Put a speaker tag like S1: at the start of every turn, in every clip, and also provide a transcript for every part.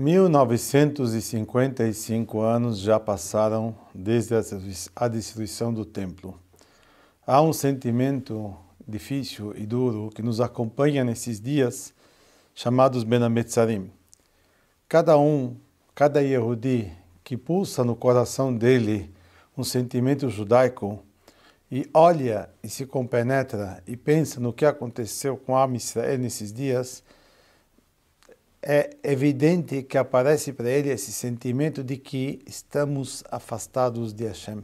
S1: 1955 anos já passaram desde a destruição do templo. Há um sentimento difícil e duro que nos acompanha nesses dias, chamados Benametzarim. Cada um, cada Yehudi que pulsa no coração dele um sentimento judaico e olha e se compenetra e pensa no que aconteceu com a Israel nesses dias, é evidente que aparece para ele esse sentimento de que estamos afastados de Hashem.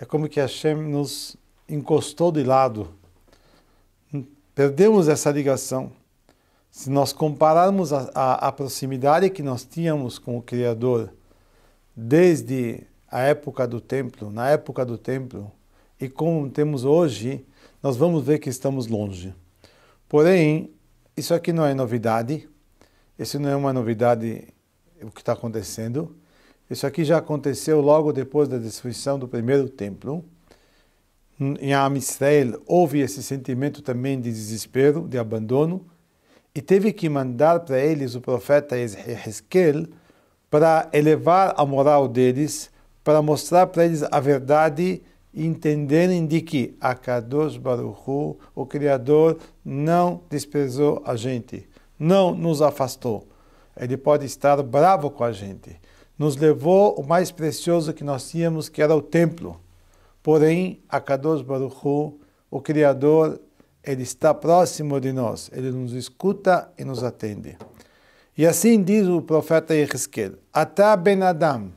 S1: É como que Hashem nos encostou de lado. Perdemos essa ligação. Se nós compararmos a, a, a proximidade que nós tínhamos com o Criador desde a época do templo, na época do templo, e como temos hoje, nós vamos ver que estamos longe. Porém, isso aqui não é novidade isso não é uma novidade o que está acontecendo. Isso aqui já aconteceu logo depois da destruição do primeiro templo. Em Am Israel houve esse sentimento também de desespero, de abandono, e teve que mandar para eles o profeta Ezequiel para elevar a moral deles, para mostrar para eles a verdade e entenderem de que Akadosh Baruch Hu, o Criador, não desprezou a gente não nos afastou. Ele pode estar bravo com a gente. Nos levou o mais precioso que nós tínhamos, que era o templo. Porém, Akadosh Baruch Hu, o Criador, ele está próximo de nós. Ele nos escuta e nos atende. E assim diz o profeta Ezequiel: Ata ben Adam,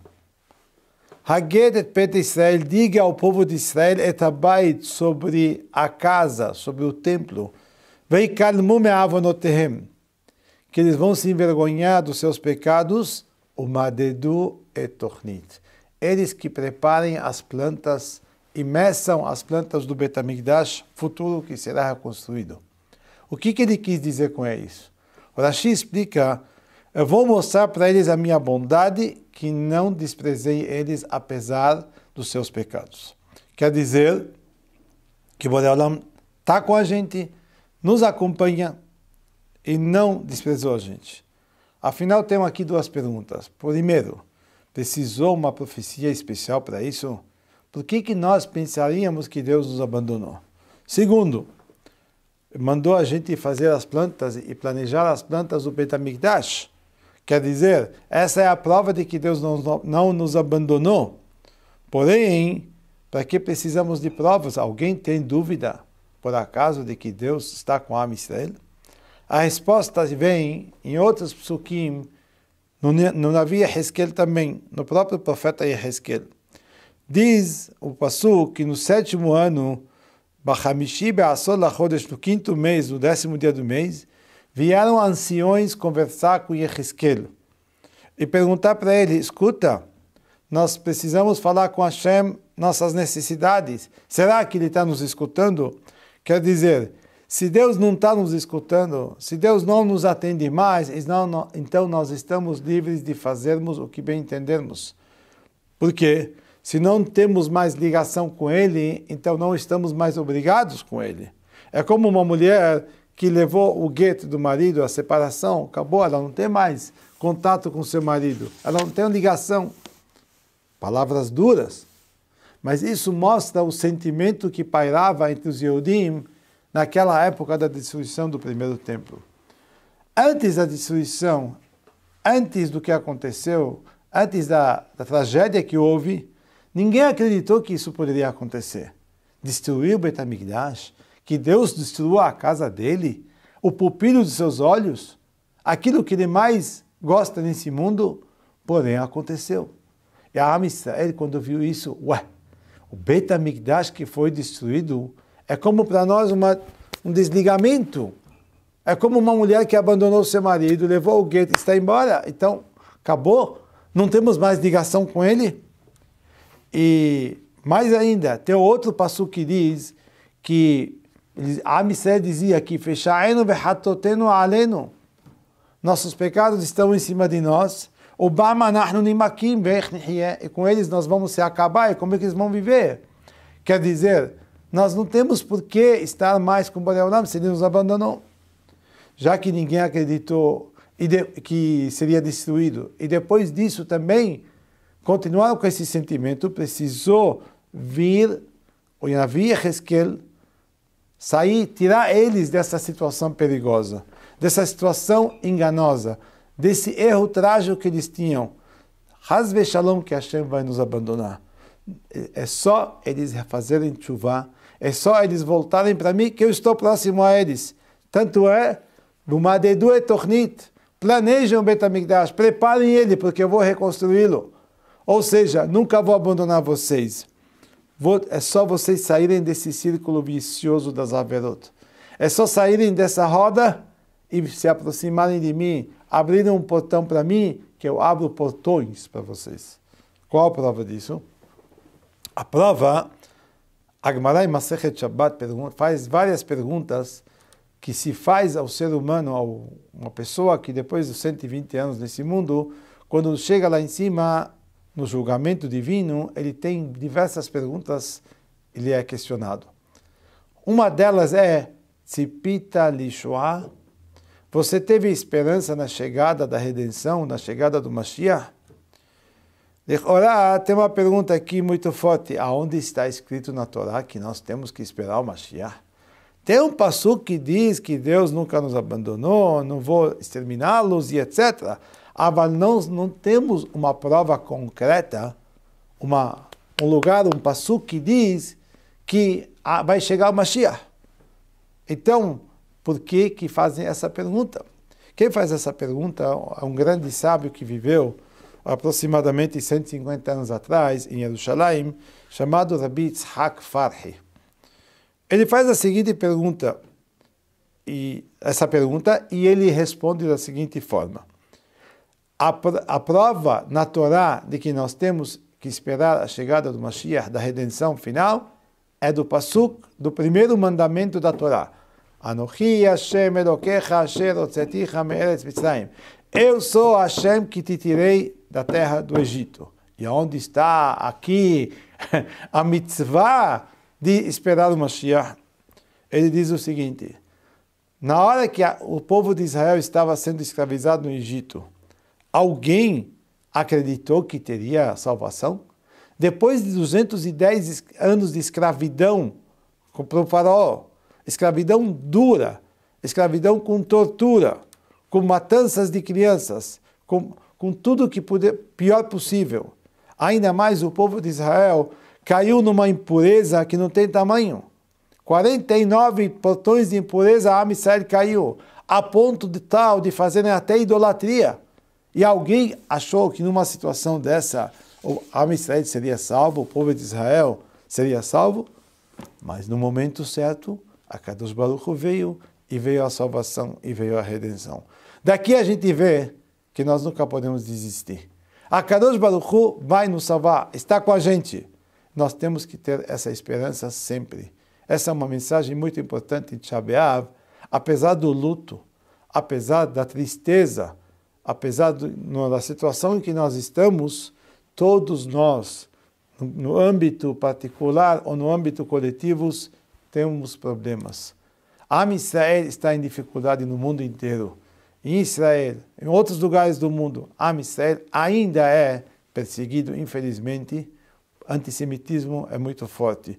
S1: Haged et pet Israel, diga ao povo de Israel et abait sobre a casa, sobre o templo. Veikal mume avonotehem que eles vão se envergonhar dos seus pecados, o madedu etornit. Eles que preparem as plantas e meçam as plantas do Betamigdash futuro que será reconstruído. O que, que ele quis dizer com isso? O Rashi explica: eu vou mostrar para eles a minha bondade, que não desprezei eles apesar dos seus pecados. Quer dizer que Boreolam está com a gente, nos acompanha, e não desprezou a gente. Afinal, tenho aqui duas perguntas. Primeiro, precisou uma profecia especial para isso? Por que, que nós pensaríamos que Deus nos abandonou? Segundo, mandou a gente fazer as plantas e planejar as plantas do Betamigdash. Quer dizer, essa é a prova de que Deus não, não nos abandonou. Porém, para que precisamos de provas? Alguém tem dúvida, por acaso, de que Deus está com a Israel? A resposta vem em outros psukim, no, no Navi Hezkel também, no próprio profeta Hezkel. Diz o Passu que no sétimo ano, no quinto mês, no décimo dia do mês, vieram anciões conversar com Yehezkel e perguntar para ele: escuta, nós precisamos falar com Hashem nossas necessidades. Será que ele está nos escutando? Quer dizer, se Deus não está nos escutando, se Deus não nos atende mais, então nós estamos livres de fazermos o que bem entendermos. Porque se não temos mais ligação com Ele, então não estamos mais obrigados com Ele. É como uma mulher que levou o gueto do marido, a separação, acabou, ela não tem mais contato com seu marido, ela não tem ligação. Palavras duras, mas isso mostra o sentimento que pairava entre os Yehudim naquela época da destruição do primeiro templo. Antes da destruição, antes do que aconteceu, antes da, da tragédia que houve, ninguém acreditou que isso poderia acontecer. Destruir o Betamigdash, que Deus destrua a casa dele, o pupilo de seus olhos, aquilo que ele mais gosta nesse mundo, porém aconteceu. E a Amisrael, quando viu isso, ué, o Betamigdash que foi destruído, é como para nós uma, um desligamento. É como uma mulher que abandonou seu marido, levou o gueto, está embora. Então, acabou. Não temos mais ligação com ele. E mais ainda, tem outro passo que diz que a Missé dizia que fechaenu vehatotenu aleno. Nossos pecados estão em cima de nós. Obama nahnu nimakim e com eles nós vamos se acabar. E como é que eles vão viver? Quer dizer, nós não temos por que estar mais com Boreolam se ele nos abandonou. Já que ninguém acreditou que seria destruído. E depois disso também continuaram com esse sentimento, precisou vir o Yanavi Hezkel sair, tirar eles dessa situação perigosa, dessa situação enganosa, desse erro trágico que eles tinham. Hasbe Shalom que Hashem vai nos abandonar. É só eles fazerem chuva é só eles voltarem para mim que eu estou próximo a eles. Tanto é, e é Tornit Planejam o Betamigdash, preparem ele, porque eu vou reconstruí-lo. Ou seja, nunca vou abandonar vocês. Vou, é só vocês saírem desse círculo vicioso das Averot. É só saírem dessa roda e se aproximarem de mim. Abrirem um portão para mim, que eu abro portões para vocês. Qual a prova disso? A prova Agmará e Masechet Shabbat faz várias perguntas que se faz ao ser humano, a uma pessoa que depois dos 120 anos nesse mundo, quando chega lá em cima, no julgamento divino, ele tem diversas perguntas, ele é questionado. Uma delas é, Tzipita Lishua, você teve esperança na chegada da redenção, na chegada do Mashiach? Olá, tem uma pergunta aqui muito forte. Aonde está escrito na Torá que nós temos que esperar o Mashiach? Tem um passo que diz que Deus nunca nos abandonou, não vou exterminá-los e etc. Mas nós não temos uma prova concreta, uma, um lugar, um passo que diz que ah, vai chegar o Mashiach. Então, por que que fazem essa pergunta? Quem faz essa pergunta é um grande sábio que viveu aproximadamente 150 anos atrás, em Jerusalém, chamado Rabbi Tzhak Farhi. Ele faz a seguinte pergunta, e essa pergunta, e ele responde da seguinte forma. A, a prova na Torá de que nós temos que esperar a chegada do Mashiach, da redenção final, é do Pasuk, do primeiro mandamento da Torá. Anochi Hashem Elokecha Asher Otzeticha Mitzrayim. Eu sou Hashem que te tirei da terra do Egito. E onde está aqui a mitzvah de esperar o Mashiach? Ele diz o seguinte: na hora que o povo de Israel estava sendo escravizado no Egito, alguém acreditou que teria salvação? Depois de 210 anos de escravidão para o faraó, escravidão dura, escravidão com tortura, com matanças de crianças, com com tudo que puder, pior possível. Ainda mais o povo de Israel caiu numa impureza que não tem tamanho. 49 portões de impureza a Amisrael caiu, a ponto de tal de fazerem até idolatria. E alguém achou que numa situação dessa o Amisrael seria salvo, o povo de Israel seria salvo? Mas no momento certo, a Kadosh Baruch veio e veio a salvação e veio a redenção. Daqui a gente vê que nós nunca podemos desistir. A Kadosh Baruch Hu vai nos salvar, está com a gente. Nós temos que ter essa esperança sempre. Essa é uma mensagem muito importante de Shabeav. Apesar do luto, apesar da tristeza, apesar do, da situação em que nós estamos, todos nós, no âmbito particular ou no âmbito coletivo, temos problemas. A Israel está em dificuldade no mundo inteiro em Israel, em outros lugares do mundo, Am Israel ainda é perseguido, infelizmente, antissemitismo é muito forte.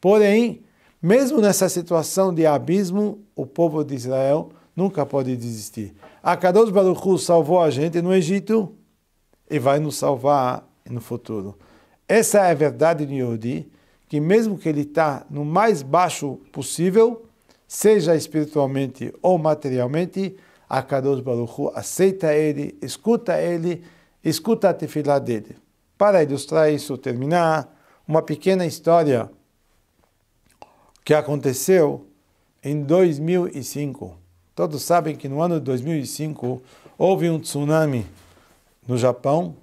S1: Porém, mesmo nessa situação de abismo, o povo de Israel nunca pode desistir. A Kadosh Baruch Hu salvou a gente no Egito e vai nos salvar no futuro. Essa é a verdade de Yehudi, que mesmo que ele está no mais baixo possível, seja espiritualmente ou materialmente, a Kadosh Baruchu, aceita ele, escuta ele, escuta a tefilá dele. Para ilustrar isso, terminar, uma pequena história que aconteceu em 2005. Todos sabem que no ano de 2005 houve um tsunami no Japão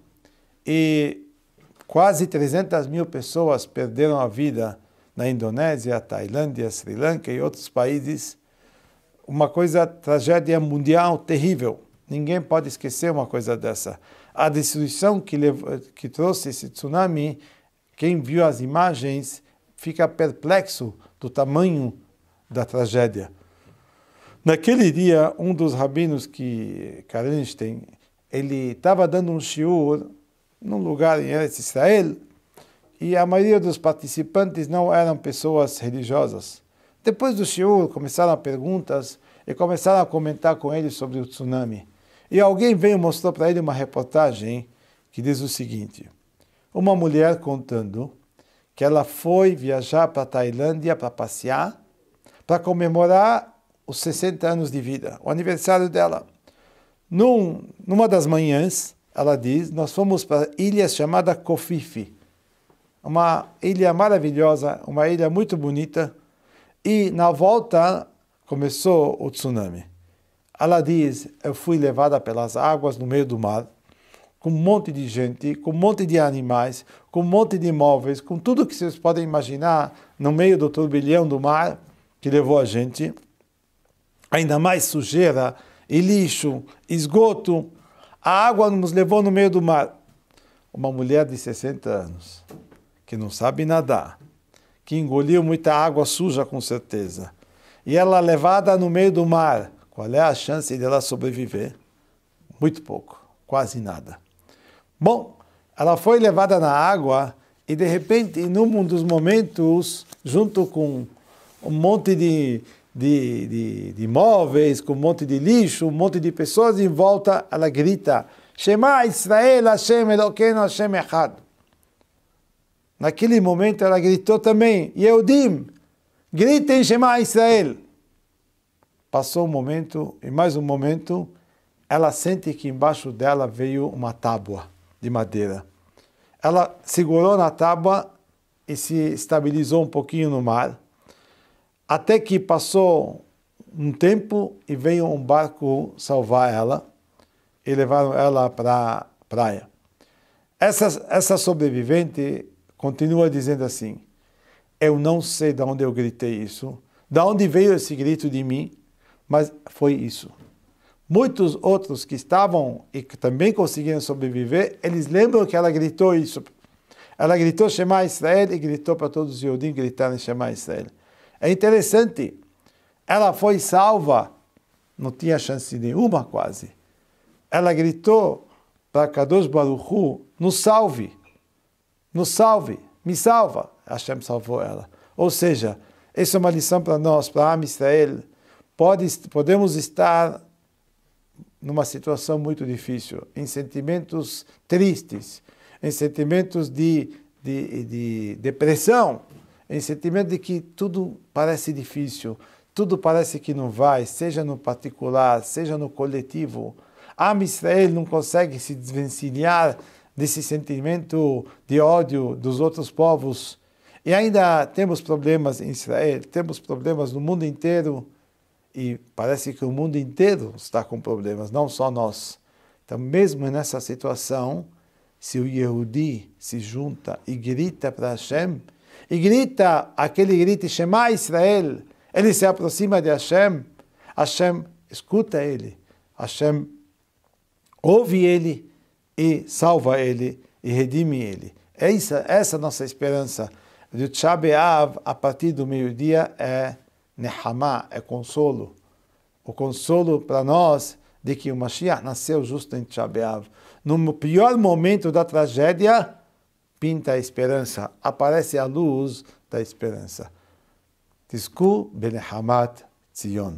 S1: e quase 300 mil pessoas perderam a vida na Indonésia, Tailândia, Sri Lanka e outros países uma coisa, tragédia mundial terrível. Ninguém pode esquecer uma coisa dessa. A destruição que, levou, que trouxe esse tsunami, quem viu as imagens fica perplexo do tamanho da tragédia. Naquele dia, um dos rabinos que Karenstein, ele estava dando um shiur num lugar em Eretz Israel e a maioria dos participantes não eram pessoas religiosas. Depois do shiur, começaram perguntas e começaram a comentar com ele sobre o tsunami. E alguém veio e mostrou para ele uma reportagem que diz o seguinte: uma mulher contando que ela foi viajar para a Tailândia para passear, para comemorar os 60 anos de vida, o aniversário dela. Num, numa das manhãs, ela diz: Nós fomos para ilhas chamada Kofifi, uma ilha maravilhosa, uma ilha muito bonita. E na volta começou o tsunami. Ela diz: Eu fui levada pelas águas no meio do mar, com um monte de gente, com um monte de animais, com um monte de imóveis, com tudo que vocês podem imaginar no meio do turbilhão do mar que levou a gente. Ainda mais sujeira e lixo, esgoto. A água nos levou no meio do mar. Uma mulher de 60 anos, que não sabe nadar, que engoliu muita água suja com certeza e ela levada no meio do mar, qual é a chance dela sobreviver? Muito pouco, quase nada. Bom, ela foi levada na água e de repente, em um dos momentos, junto com um monte de, de, de, de móveis, com um monte de lixo, um monte de pessoas em volta, ela grita: Shema Israel Hashem Elokeinu Hashem Echad. Naquele momento ela gritou também: Yehudim, Gritem Shema Israel. Passou um momento, e mais um momento, ela sente que embaixo dela veio uma tábua de madeira. Ela segurou na tábua e se estabilizou um pouquinho no mar, até que passou um tempo e veio um barco salvar ela e levaram ela para a praia. Essa, essa sobrevivente continua dizendo assim: eu não sei de onde eu gritei isso, de onde veio esse grito de mim, mas foi isso. Muitos outros que estavam e que também conseguiram sobreviver, eles lembram que ela gritou isso. Ela gritou Shema Israel e gritou para todos os judeus gritarem Shema Israel. É interessante, ela foi salva, não tinha chance nenhuma quase. Ela gritou para Kadosh Baruchu, nos salve, nos salve, me salva. Hashem salvou ela. Ou seja, essa é uma lição para nós, para Am Israel. Pode, podemos estar numa situação muito difícil, em sentimentos tristes, em sentimentos de, de, de depressão, em sentimento de que tudo parece difícil, tudo parece que não vai, seja no particular, seja no coletivo. Am Israel não consegue se desvencilhar desse sentimento de ódio dos outros povos e ainda temos problemas em Israel, temos problemas no mundo inteiro, e parece que o mundo inteiro está com problemas, não só nós. Então, mesmo nessa situação, se o Yehudi se junta e grita para Hashem, e grita aquele grito Shema Israel, ele se aproxima de Hashem, Hashem escuta ele, Hashem ouve ele e salva ele e redime ele. Essa, essa é a nossa esperança de Tchabeav, a partir do meio-dia, é Nehamá, é consolo. O consolo para nós de que o Mashiach nasceu justo em Tchabeav. No pior momento da tragédia, pinta a esperança, aparece a luz da esperança. Tisku Benehamat Zion.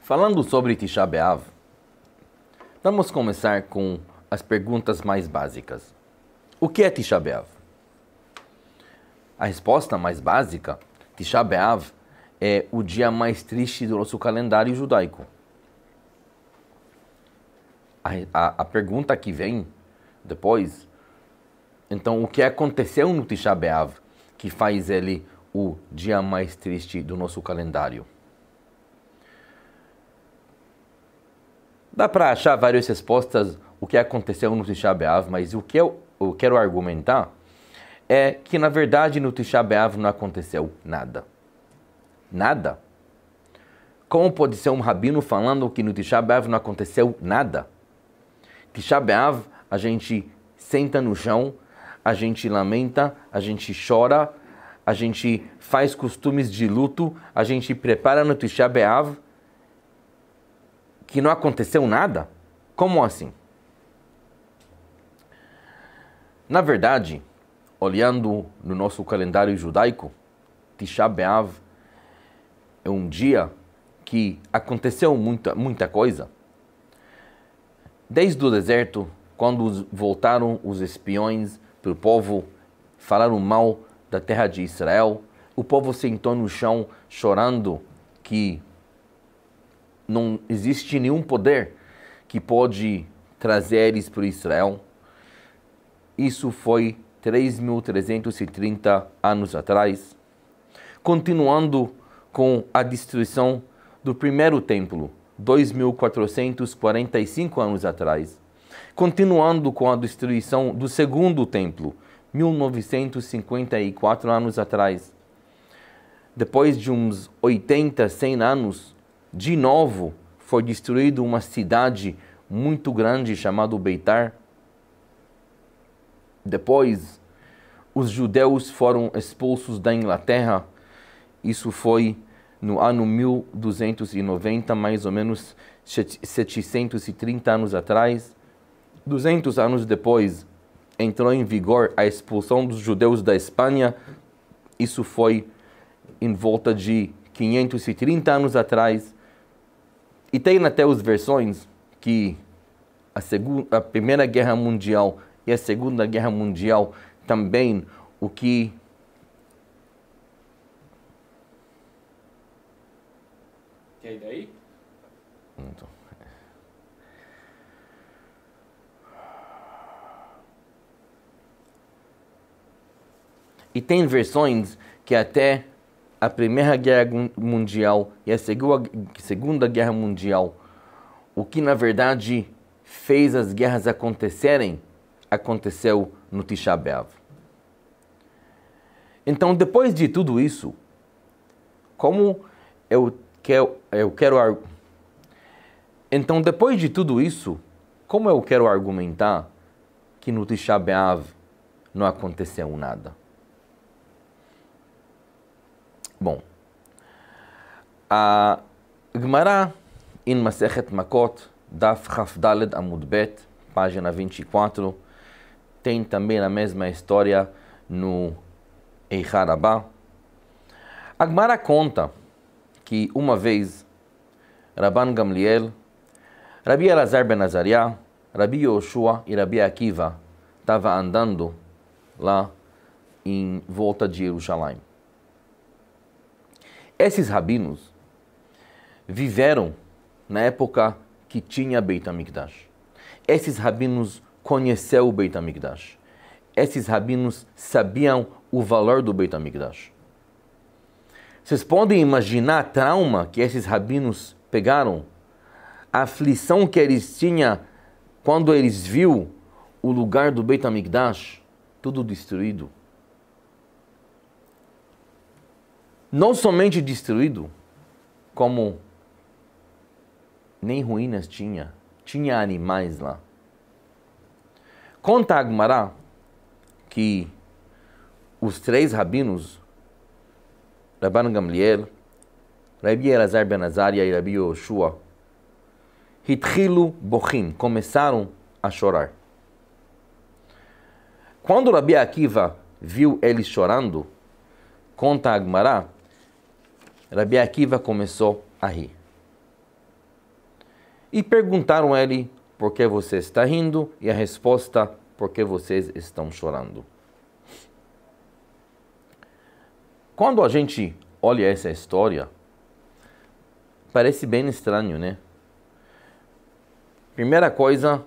S2: Falando sobre Tisha vamos começar com as perguntas mais básicas. O que é Tisha a resposta mais básica, Tisha B'Av, é o dia mais triste do nosso calendário judaico. A, a, a, pergunta que vem depois, então o que aconteceu no Tisha B'Av que faz ele o dia mais triste do nosso calendário? Dá para achar várias respostas o que aconteceu no Tisha B'Av, mas o que eu, eu quero argumentar é que, na verdade, no Tisha B'Av não aconteceu nada. Nada. Como pode ser um rabino falando que no Tisha B'Av não aconteceu nada? Tisha B'Av, a gente senta no chão, a gente lamenta, a gente chora, a gente faz costumes de luto, a gente prepara no Tisha B'Av que não aconteceu nada? Como assim? Na verdade, olhando no nosso calendário judaico, Tisha B'Av é um dia que aconteceu muita, muita coisa. Desde o deserto, quando voltaram os espiões para o povo, falaram mal da terra de Israel, o povo sentou no chão chorando que não existe nenhum poder que pode trazer eles para Israel. Isso foi 3.330 anos atrás, continuando com a destruição do primeiro templo, 2.445 anos atrás, continuando com a destruição do segundo templo, 1954 anos atrás. Depois de uns 80, 100 anos, de novo foi destruída uma cidade muito grande chamada Beitar, depois, os judeus foram expulsos da Inglaterra. Isso foi no ano 1290, mais ou menos 730 anos atrás. 200 anos depois, entrou em vigor a expulsão dos judeus da Espanha. Isso foi em volta de 530 anos atrás. E tem até as versões que a, segunda, a Primeira Guerra Mundial e a Segunda Guerra Mundial também, o que
S3: Quer ir daí? Então.
S2: E tem versões que até a Primeira Guerra Mundial e a Segunda Guerra Mundial, o que na verdade fez as guerras acontecerem, aconteceu no Tisha B'Av. Então, depois de tudo isso, como eu quero, eu quero então depois de tudo isso, como eu quero argumentar que no Tisha B'Av não aconteceu nada? Bom, a Gemara em Masechet Makot, Daf Chafdaled Amudbet, página 24, tem também a mesma história no Eiharabá. Agmara conta que uma vez Rabban Gamliel, Rabi Elazar ben Azariah, Rabi Yoshua e Rabi Akiva estavam andando lá em volta de Jerusalém. Esses rabinos viveram na época que tinha Beit HaMikdash. Esses rabinos conheceu o Beit HaMikdash. Esses rabinos sabiam o valor do Beit HaMikdash. Vocês podem imaginar a trauma que esses rabinos pegaram? A aflição que eles tinham quando eles viu o lugar do Beit HaMikdash tudo destruído. Não somente destruído, como nem ruínas tinha. Tinha animais lá. Conta Agmará que os três rabinos, Rabban Gamliel, Rabbi Elazar Ben Azaria e Rabbi Yoshua, Hitchilu Bochim, começaram a chorar. Quando Rabbi Akiva viu eles chorando, conta Agmará, Rabbi Akiva começou a rir. E perguntaram a ele porque você está rindo, e a resposta, porque vocês estão chorando. Quando a gente olha essa história, parece bem estranho, né? Primeira coisa,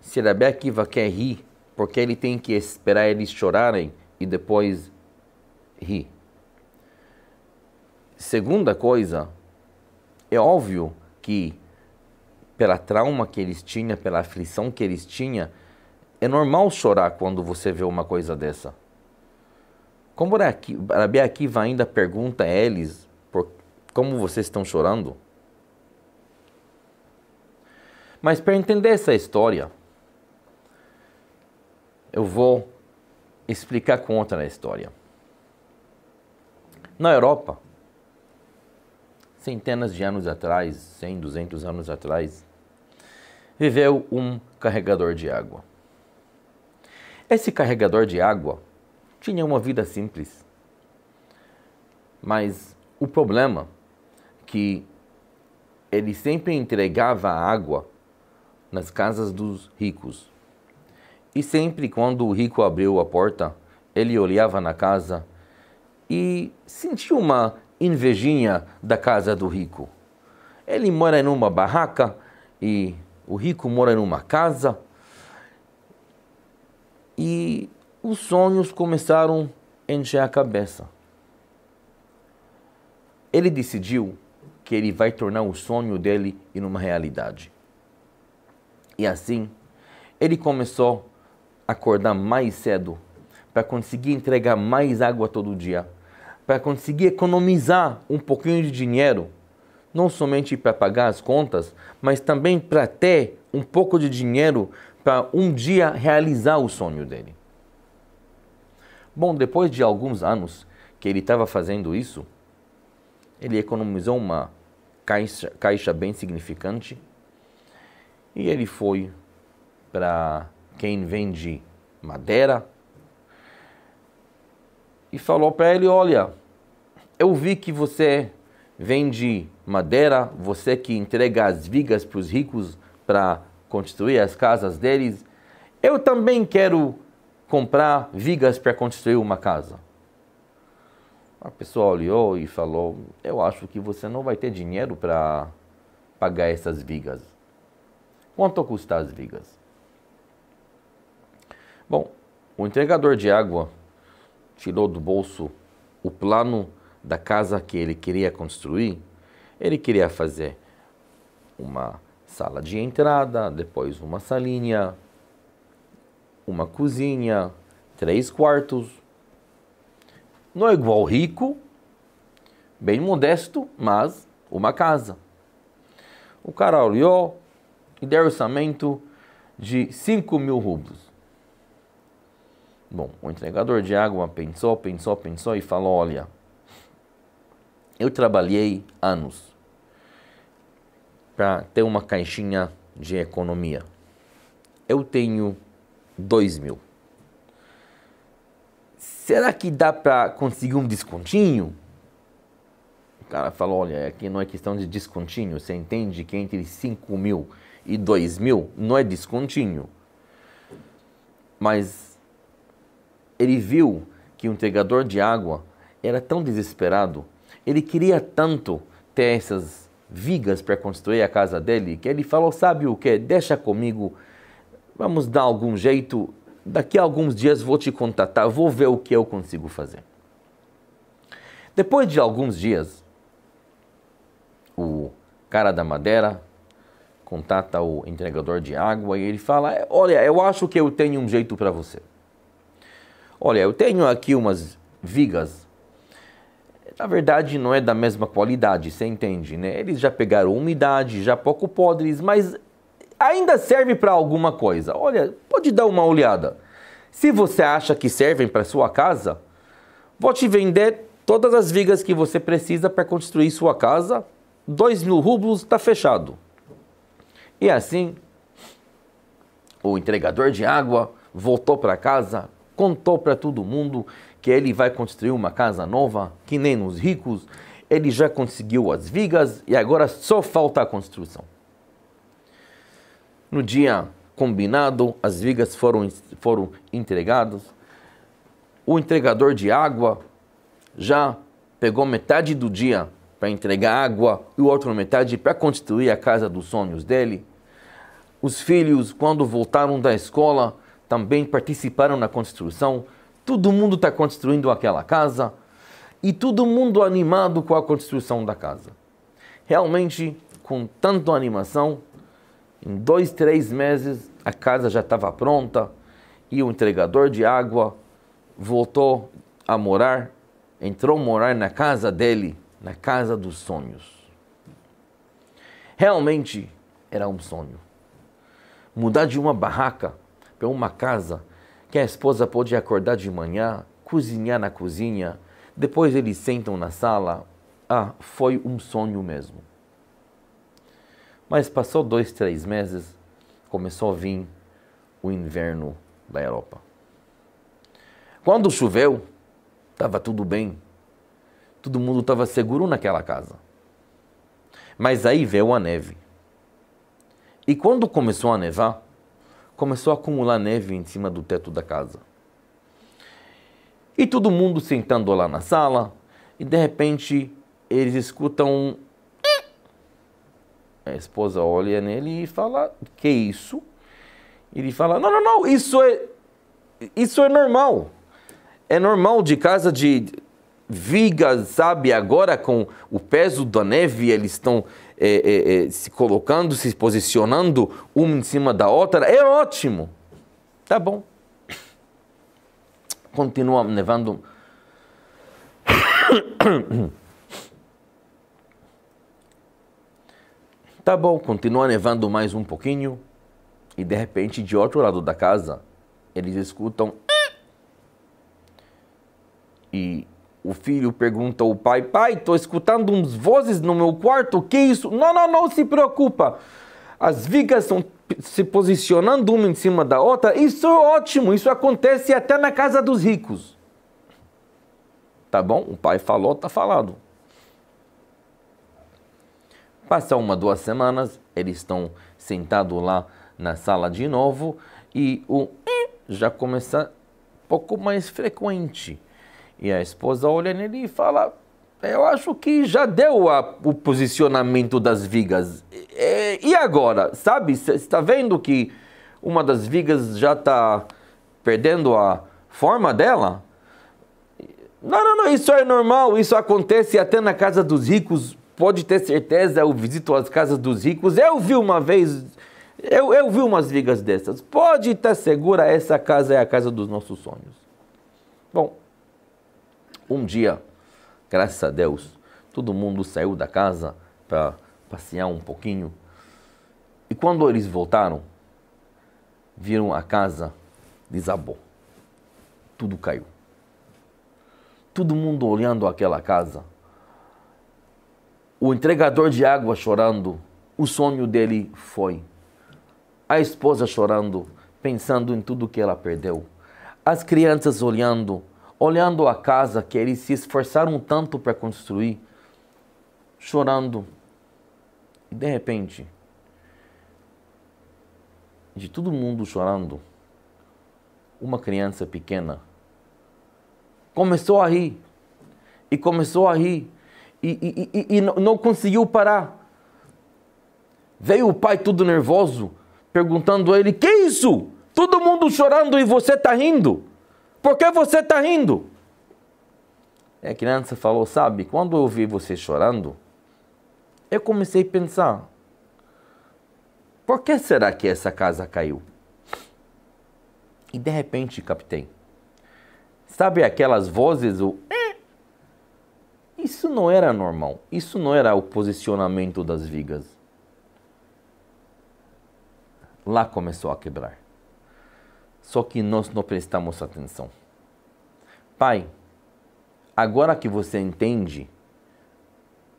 S2: se Rabi é Akiva quer rir, porque ele tem que esperar eles chorarem e depois rir. Segunda coisa, é óbvio que pela trauma que eles tinham, pela aflição que eles tinham, é normal chorar quando você vê uma coisa dessa. Como Rabi Akiva ainda pergunta a eles por, como vocês estão chorando? Mas para entender essa história, eu vou explicar com outra história. Na Europa, centenas de anos atrás, 100, 200 anos atrás, viveu um carregador de água. Esse carregador de água tinha uma vida simples. Mas o problema é que ele sempre entregava água nas casas dos ricos. E sempre quando o rico abriu a porta, ele olhava na casa e sentia uma invejinha da casa do rico. Ele mora numa barraca e o rico mora numa casa. E os sonhos começaram a encher a cabeça. Ele decidiu que ele vai tornar o sonho dele em uma realidade. E assim, ele começou a acordar mais cedo para conseguir entregar mais água todo dia, para conseguir economizar um pouquinho de dinheiro não somente para pagar as contas, mas também para ter um pouco de dinheiro para um dia realizar o sonho dele. Bom, depois de alguns anos que ele estava fazendo isso, ele economizou uma caixa, caixa bem significante e ele foi para quem vende madeira e falou para ele: Olha, eu vi que você vende madeira, você que entrega as vigas para os ricos para construir as casas deles, eu também quero comprar vigas para construir uma casa. A pessoa olhou e falou: Eu acho que você não vai ter dinheiro para pagar essas vigas. Quanto custam as vigas? Bom, o entregador de água tirou do bolso o plano da casa que ele queria construir ele queria fazer uma sala de entrada, depois uma salinha, uma cozinha, três quartos. Não é igual rico, bem modesto, mas uma casa. O cara olhou e deu orçamento de 5 mil rublos. Bom, o entregador de água pensou, pensou, pensou e falou: Olha, eu trabalhei anos para ter uma caixinha de economia. Eu tenho 2 mil. Será que dá para conseguir um descontinho? O cara falou, olha, aqui é não é questão de descontinho. Você entende que entre 5 mil e 2 mil não é descontinho. Mas ele viu que o entregador de água era tão desesperado, ele queria tanto ter essas vigas para construir a casa dele, que ele falou: Sabe o que? Deixa comigo, vamos dar algum jeito. Daqui a alguns dias vou te contatar, vou ver o que eu consigo fazer. Depois de alguns dias, o cara da madeira contata o entregador de água e ele fala: Olha, eu acho que eu tenho um jeito para você. Olha, eu tenho aqui umas vigas na verdade não é da mesma qualidade, você entende, né? Eles já pegaram umidade, já pouco podres, mas ainda serve para alguma coisa. Olha, pode dar uma olhada. Se você acha que servem para sua casa, vou te vender todas as vigas que você precisa para construir sua casa. 2 mil rublos, está fechado. E assim, o entregador de água voltou para casa, contou para todo mundo que ele vai construir uma casa nova, que nem nos ricos, ele já conseguiu as vigas e agora só falta a construção. No dia combinado, as vigas foram, foram entregadas. O entregador de água já pegou metade do dia para entregar água e o outro metade para construir a casa dos sonhos dele. Os filhos, quando voltaram da escola, também participaram na construção Todo mundo está construindo aquela casa e todo mundo animado com a construção da casa. Realmente, com tanta animação, em dois, três meses a casa já estava pronta e o entregador de água voltou a morar, entrou morar na casa dele, na casa dos sonhos. Realmente era um sonho. Mudar de uma barraca para uma casa que a esposa pode acordar de manhã, cozinhar na cozinha, depois eles sentam na sala. Ah, foi um sonho mesmo. Mas passou dois, três meses, começou a vir o inverno da Europa. Quando choveu, estava tudo bem. Todo mundo estava seguro naquela casa. Mas aí veio a neve. E quando começou a nevar, começou a acumular neve em cima do teto da casa. E todo mundo sentando lá na sala, e de repente eles escutam um... A esposa olha nele e fala: "Que isso?" Ele fala: "Não, não, não, isso é isso é normal. É normal de casa de vigas, sabe? Agora com o peso da neve, eles estão é, é, é, se colocando, se posicionando uma em cima da outra, é ótimo. Tá bom. Continua levando. Tá bom, continua nevando mais um pouquinho. E de repente, de outro lado da casa, eles escutam. E o filho pergunta ao pai: Pai, estou escutando uns vozes no meu quarto, o que é isso? Não, não, não se preocupa. As vigas estão se posicionando uma em cima da outra. Isso é ótimo, isso acontece até na casa dos ricos. Tá bom? O pai falou, tá falado. Passa uma, duas semanas, eles estão sentados lá na sala de novo e o hum já começa um pouco mais frequente. E a esposa olha nele e fala: Eu acho que já deu a, o posicionamento das vigas. E, e agora? Sabe? Você está vendo que uma das vigas já está perdendo a forma dela? Não, não, não, isso é normal, isso acontece até na casa dos ricos. Pode ter certeza, eu visito as casas dos ricos. Eu vi uma vez, eu, eu vi umas vigas dessas. Pode estar segura, essa casa é a casa dos nossos sonhos. Bom, um dia, graças a Deus, todo mundo saiu da casa para passear um pouquinho. E quando eles voltaram, viram a casa desabou. Tudo caiu. Todo mundo olhando aquela casa. O entregador de água chorando, o sonho dele foi. A esposa chorando, pensando em tudo que ela perdeu. As crianças olhando, olhando a casa que eles se esforçaram tanto para construir, chorando. E de repente, de todo mundo chorando, uma criança pequena começou a rir. E começou a rir. E, e, e, e não conseguiu parar. Veio o pai todo nervoso, perguntando a ele: Que isso? Todo mundo chorando e você está rindo? Por que você está rindo? E é, a criança falou: Sabe, quando eu vi você chorando, eu comecei a pensar: Por que será que essa casa caiu? E de repente captei. Sabe aquelas vozes, o. Isso não era normal. Isso não era o posicionamento das vigas. Lá começou a quebrar só que nós não prestamos atenção. Pai, agora que você entende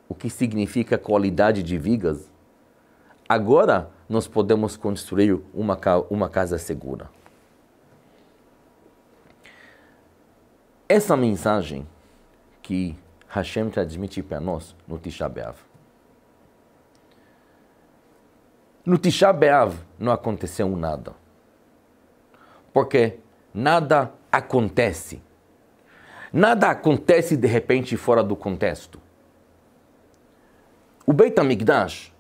S2: o que significa qualidade de vigas, agora nós podemos construir uma, uma casa segura. Essa mensagem que Hashem transmite para nós no Tisha B'Av. No Tisha B'Av não aconteceu nada porque nada acontece. Nada acontece de repente fora do contexto. O Beit Amigdash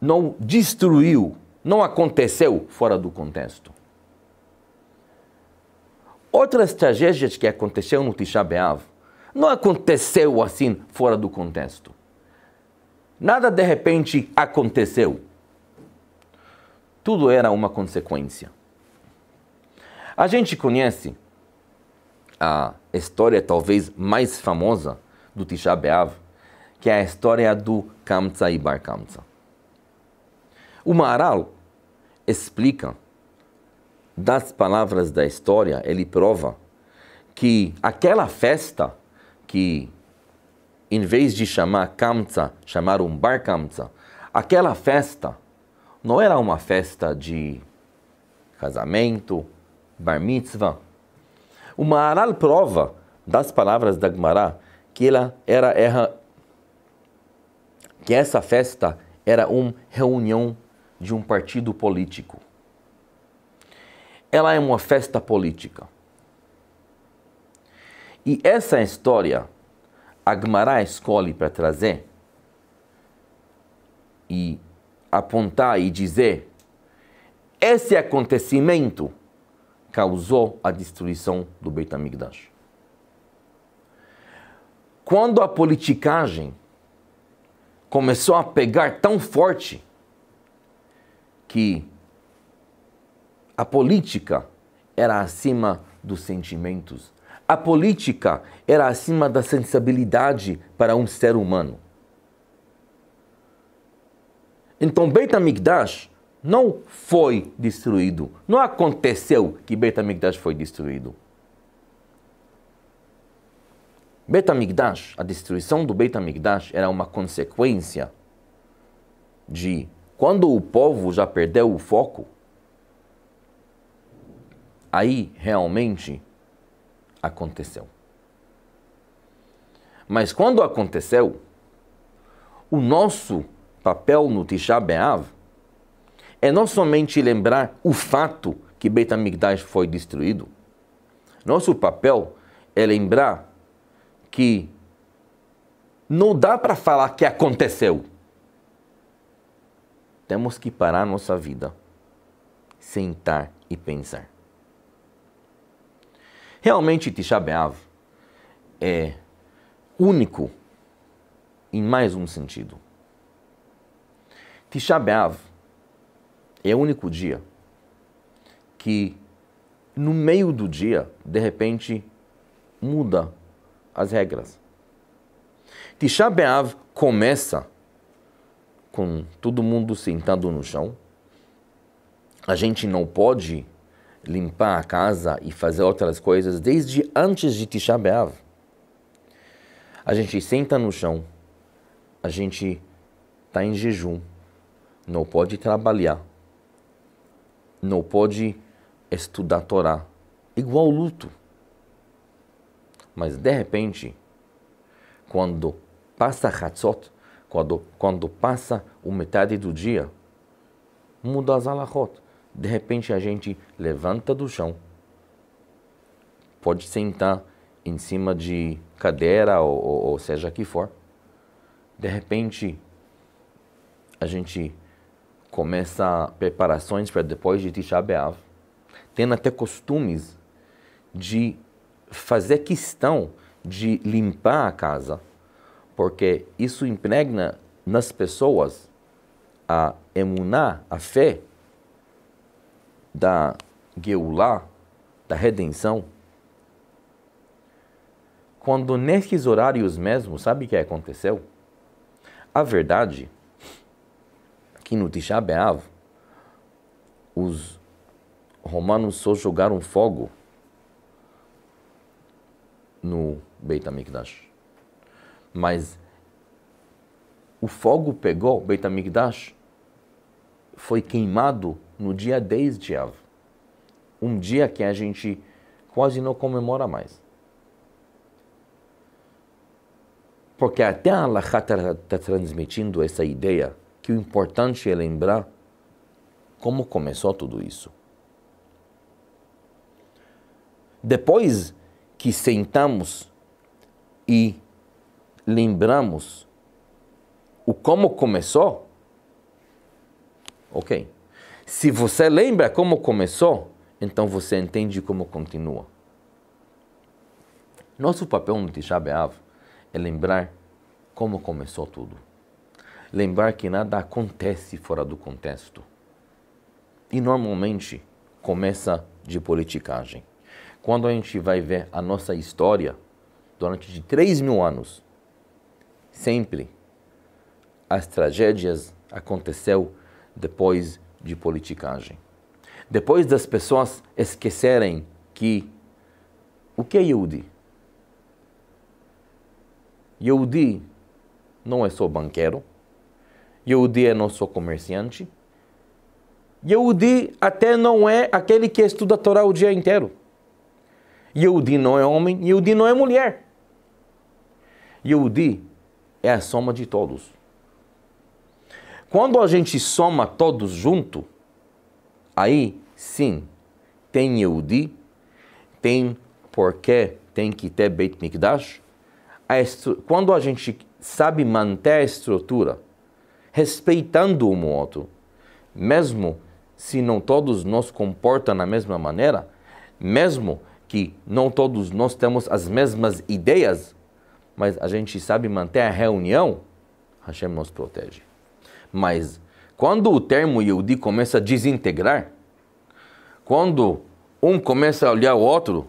S2: não destruiu, não aconteceu fora do contexto. Outras tragédias que aconteceram no Tisha B'Av não aconteceu assim fora do contexto. Nada de repente aconteceu. Tudo era uma consequência. A gente conhece a história talvez mais famosa do Tisha B'Av, que é a história do Kamtsa e Bar Kamtsa. O Maharal explica das palavras da história, ele prova que aquela festa que, em vez de chamar Kamtsa, chamaram Bar Kamtsa, aquela festa não era uma festa de casamento, bar mitzvah. O Maharal prova das palavras da Gemara que ela era, era que essa festa era uma reunião de um partido político. Ela é uma festa política. E essa história a Gmará escolhe para trazer e apontar e dizer esse acontecimento causou a destruição do Beit HaMikdash. Quando a politicagem começou a pegar tão forte que a política era acima dos sentimentos, a política era acima da sensibilidade para um ser humano. Então Beit HaMikdash não foi destruído. Não aconteceu que Betamigdash foi destruído. Betamigdash, a destruição do Betamigdash era uma consequência de quando o povo já perdeu o foco. Aí realmente aconteceu. Mas quando aconteceu, o nosso papel no Tisha B'Av é não somente lembrar o fato que Beit foi destruído, nosso papel é lembrar que não dá para falar que aconteceu. Temos que parar nossa vida, sentar e pensar. Realmente Tisha B'Av é único em mais um sentido. Tisha B'Av é o único dia que, no meio do dia, de repente, muda as regras. Tisha B'Av começa com todo mundo sentado no chão. A gente não pode limpar a casa e fazer outras coisas desde antes de Tisha B'Av. A gente senta no chão, a gente está em jejum, não pode trabalhar, não pode estudar Torá, igual o luto. Mas de repente, quando passa Hatzot, quando, quando passa o metade do dia, muda as alahot. De repente a gente levanta do chão, pode sentar em cima de cadeira ou, ou, ou seja que for. De repente a gente começa preparações para depois de Tisha B'Av. tendo até costumes de fazer questão de limpar a casa, porque isso impregna nas pessoas a emuná, a fé da Geulá, da redenção. Quando nesses horários mesmo, sabe o que aconteceu? A verdade que no Tisha B'Av os romanos só jogaram fogo no Beit HaMikdash. Mas o fogo pegou Beit HaMikdash, foi queimado no dia 10 de Av. Um dia que a gente quase não comemora mais. Porque até a Allah está tá transmitindo essa ideia que o importante é lembrar como começou tudo isso. Depois que sentamos e lembramos o como começou, ok. Se você lembra como começou, então você entende como continua. Nosso papel no Tisha B'Av é lembrar como começou tudo lembrar que nada acontece fora do contexto. E normalmente começa de politicagem. Quando a gente vai ver a nossa história, durante de 3 mil anos, sempre as tragédias aconteceu depois de politicagem. Depois das pessoas esquecerem que o que é Yudi? Yudi não é só banqueiro, Yehudi é não comerciante. Yehudi até não é aquele que estuda a Torá o dia inteiro. Yehudi não é homem, Yehudi não é mulher. Yehudi é a soma de todos. Quando a gente soma todos junto, aí sim, tem Yehudi, tem porquê tem que ter Beit Mikdash. Quando a gente sabe manter a estrutura respeitando um ao outro. Mesmo se não todos nos comportam da mesma maneira, mesmo que não todos nós temos as mesmas ideias, mas a gente sabe manter a reunião, Hashem nos protege. Mas quando o termo Yehudi começa a desintegrar, quando um começa a olhar o outro,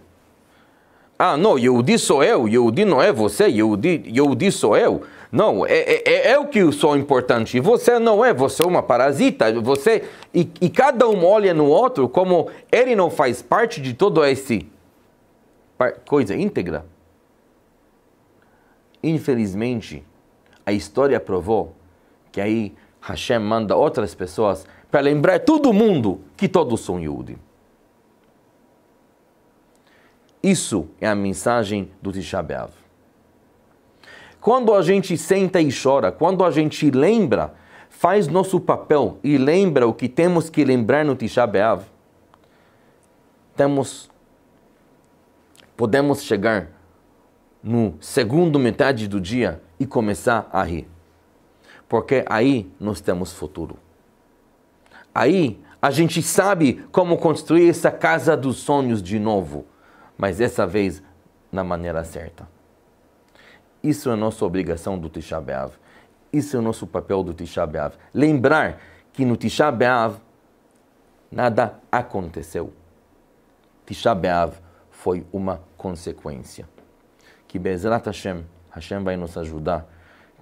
S2: ah, não, Yehudi sou eu, Yehudi não é você, Yehudi, Yehudi sou eu, não, é, é, é, é o que sou importante. você não é, você é uma parasita. Você e, e cada um olha no outro como ele não faz parte de todo esse coisa íntegra. Infelizmente, a história provou que aí Hashem manda outras pessoas para lembrar todo mundo que todos são Yudi. Isso é a mensagem do Tisha B'Av. Quando a gente senta e chora, quando a gente lembra, faz nosso papel e lembra o que temos que lembrar no Tisha B'Av, temos, podemos chegar no segundo metade do dia e começar a rir. Porque aí nós temos futuro. Aí a gente sabe como construir essa casa dos sonhos de novo, mas dessa vez na maneira certa. Isso é a nossa obrigação do Tisha B'Av. Isso é o nosso papel do Tisha B'Av. Lembrar que no Tisha B'Av nada aconteceu. Tisha B'Av foi uma consequência. Que Bezerra Hashem, Hashem vai nos ajudar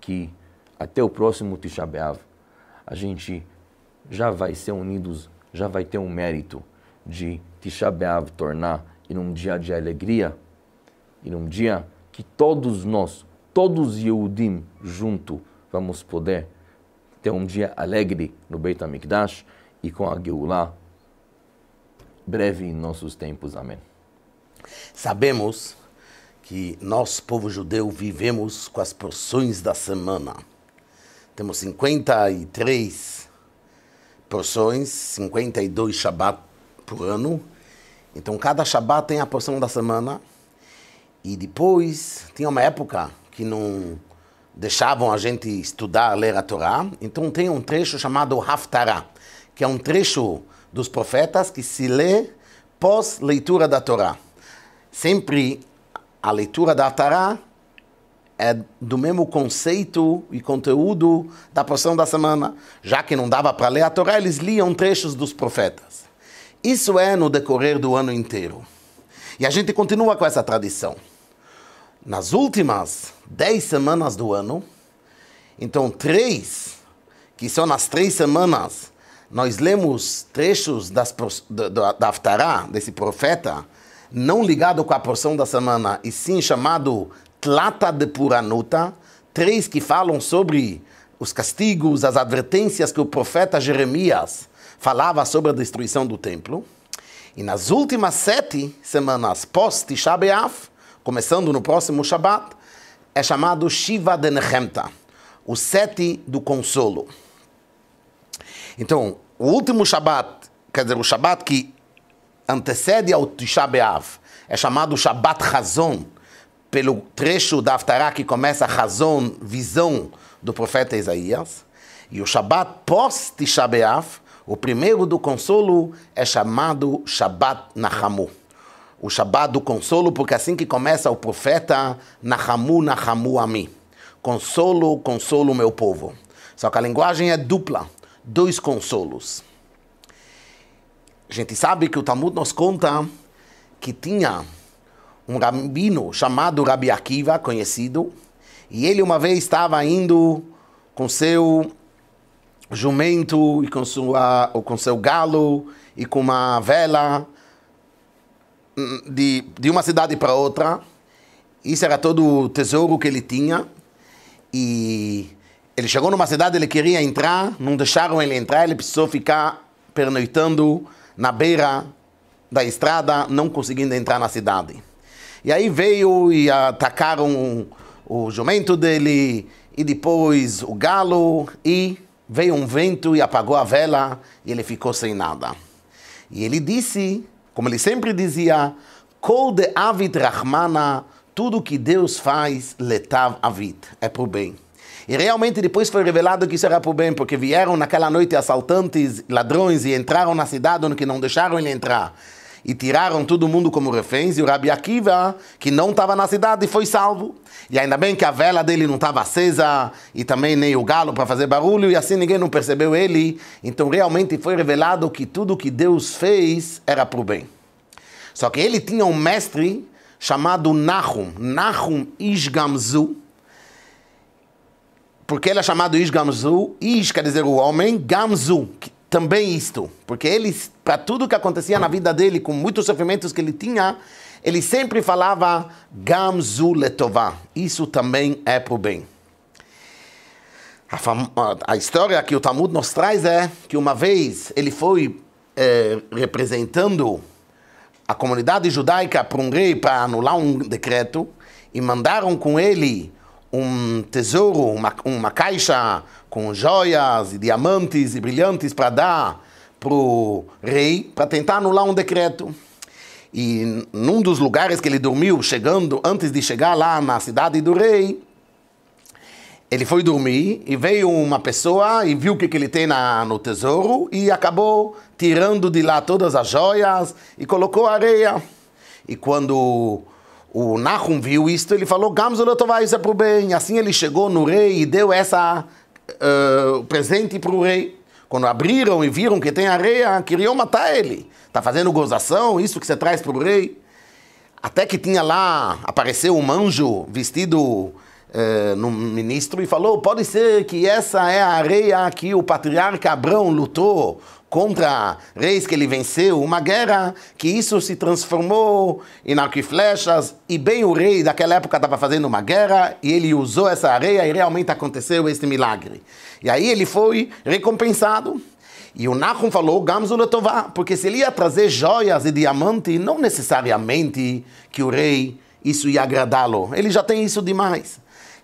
S2: que até o próximo Tisha B'Av a gente já vai ser unidos, já vai ter um mérito de Tisha B'Av tornar em um dia de alegria, em um dia que todos nós todos os Yehudim junto vamos poder ter um dia alegre no Beit HaMikdash e com a Geulah breve em nossos tempos. Amém. Sabemos que nós, povo judeu,
S4: vivemos com as porções da semana. Temos 53 porções, 52 Shabbat por ano. Então, cada Shabbat tem a porção da semana. E depois, tinha uma época que não deixavam a gente estudar, ler a Torá. Então tem um trecho chamado Haftarah, que é um trecho dos profetas que se lê pós leitura da Torá. Sempre a leitura da Torá é do mesmo conceito e conteúdo da porção da semana. Já que não dava para ler a Torá, eles liam trechos dos profetas. Isso é no decorrer do ano inteiro. E a gente continua com essa tradição nas últimas 10 semanas do ano. Então, três, que são nas três semanas, nós lemos trechos das, da, da, da Aftará, desse profeta, não ligado com a porção da semana, e sim chamado Tlata de Puranuta, três que falam sobre os castigos, as advertências que o profeta Jeremias falava sobre a destruição do templo. E nas últimas sete semanas pós Tisha B'Av, começando no próximo Shabat, é chamado Shiva de Nehemta, o sete do consolo. Então, o último Shabat, quer dizer, o Shabat que antecede ao Tisha B'Av, é chamado Shabat Hazon, pelo trecho da Aftarah que começa Hazon, visão do profeta Isaías. E o Shabat pós Tisha B'Av, o primeiro do consolo, é chamado Shabat Nahamu o Shabat do consolo, porque assim que começa o profeta, Nahamu, Nahamu Ami. Consolo, consolo meu povo. Só que a linguagem é dupla, dois consolos. A gente sabe que o Talmud nos conta que tinha um rabino chamado Rabi Akiva, conhecido, e ele uma vez estava indo com seu jumento e com, sua, ou com seu galo e com uma vela de, de uma cidade para outra. Isso era todo o tesouro que ele tinha. E ele chegou numa cidade, ele queria entrar, não deixaram ele entrar, ele precisou ficar pernoitando na beira da estrada, não conseguindo entrar na cidade. E aí veio e atacaram o jumento dele, e depois o galo, e veio um vento e apagou a vela, e ele ficou sem nada. E ele disse como ele sempre dizia, Kol de Avid Rahmana, tudo que Deus faz, letav Avid, é pro bem. E realmente depois foi revelado que isso era por bem, porque vieram naquela noite assaltantes, ladrões e entraram na cidade onde não deixaram ele entrar. E tiraram todo mundo como reféns, e o Rabi Akiva, que não estava na cidade, foi salvo. E ainda bem que a vela dele não estava acesa e também nem o galo para fazer barulho, e assim ninguém não percebeu ele. Então realmente foi revelado que tudo que Deus fez era para o bem. Só que ele tinha um mestre chamado Nahum, Nahum Isgamzu, porque ele é chamado Isgamzu, Is quer dizer o homem, Gamzu, também isto, porque ele, para tudo que acontecia na vida dele, com muitos sofrimentos que ele tinha, ele sempre falava Gamzu Letová. Isso também é para o bem. A, a, história que o Talmud nos traz é que uma vez ele foi eh, representando a comunidade judaica para um rei para anular um decreto e mandaram com ele um tesouro, uma, uma caixa com joias e diamantes e brilhantes para dar para o rei para tentar anular um decreto. E num dos lugares que ele dormiu, chegando, antes de chegar lá na cidade do rei, ele foi dormir e veio uma pessoa e viu o que, que ele tem na, no tesouro e acabou tirando de lá todas as joias e colocou areia. E quando o Nahum viu isto, ele falou: Gamzolotová, isso é para o bem. Assim ele chegou no rei e deu essa uh, presente para o rei. Quando abriram e viram que tem areia, queriam matar ele. Está fazendo gozação? Isso que você traz para o rei? Até que tinha lá, apareceu um anjo vestido eh, no ministro e falou: pode ser que essa é a areia que o patriarca Abrão lutou contra reis que ele venceu, uma guerra que isso se transformou em arco e flechas. E bem, o rei daquela época estava fazendo uma guerra e ele usou essa areia e realmente aconteceu este milagre. E aí ele foi recompensado. E o Nahum falou, Gamzul Tová, porque se ele ia trazer joias e diamante, não necessariamente que o rei isso ia agradá-lo. Ele já tem isso demais.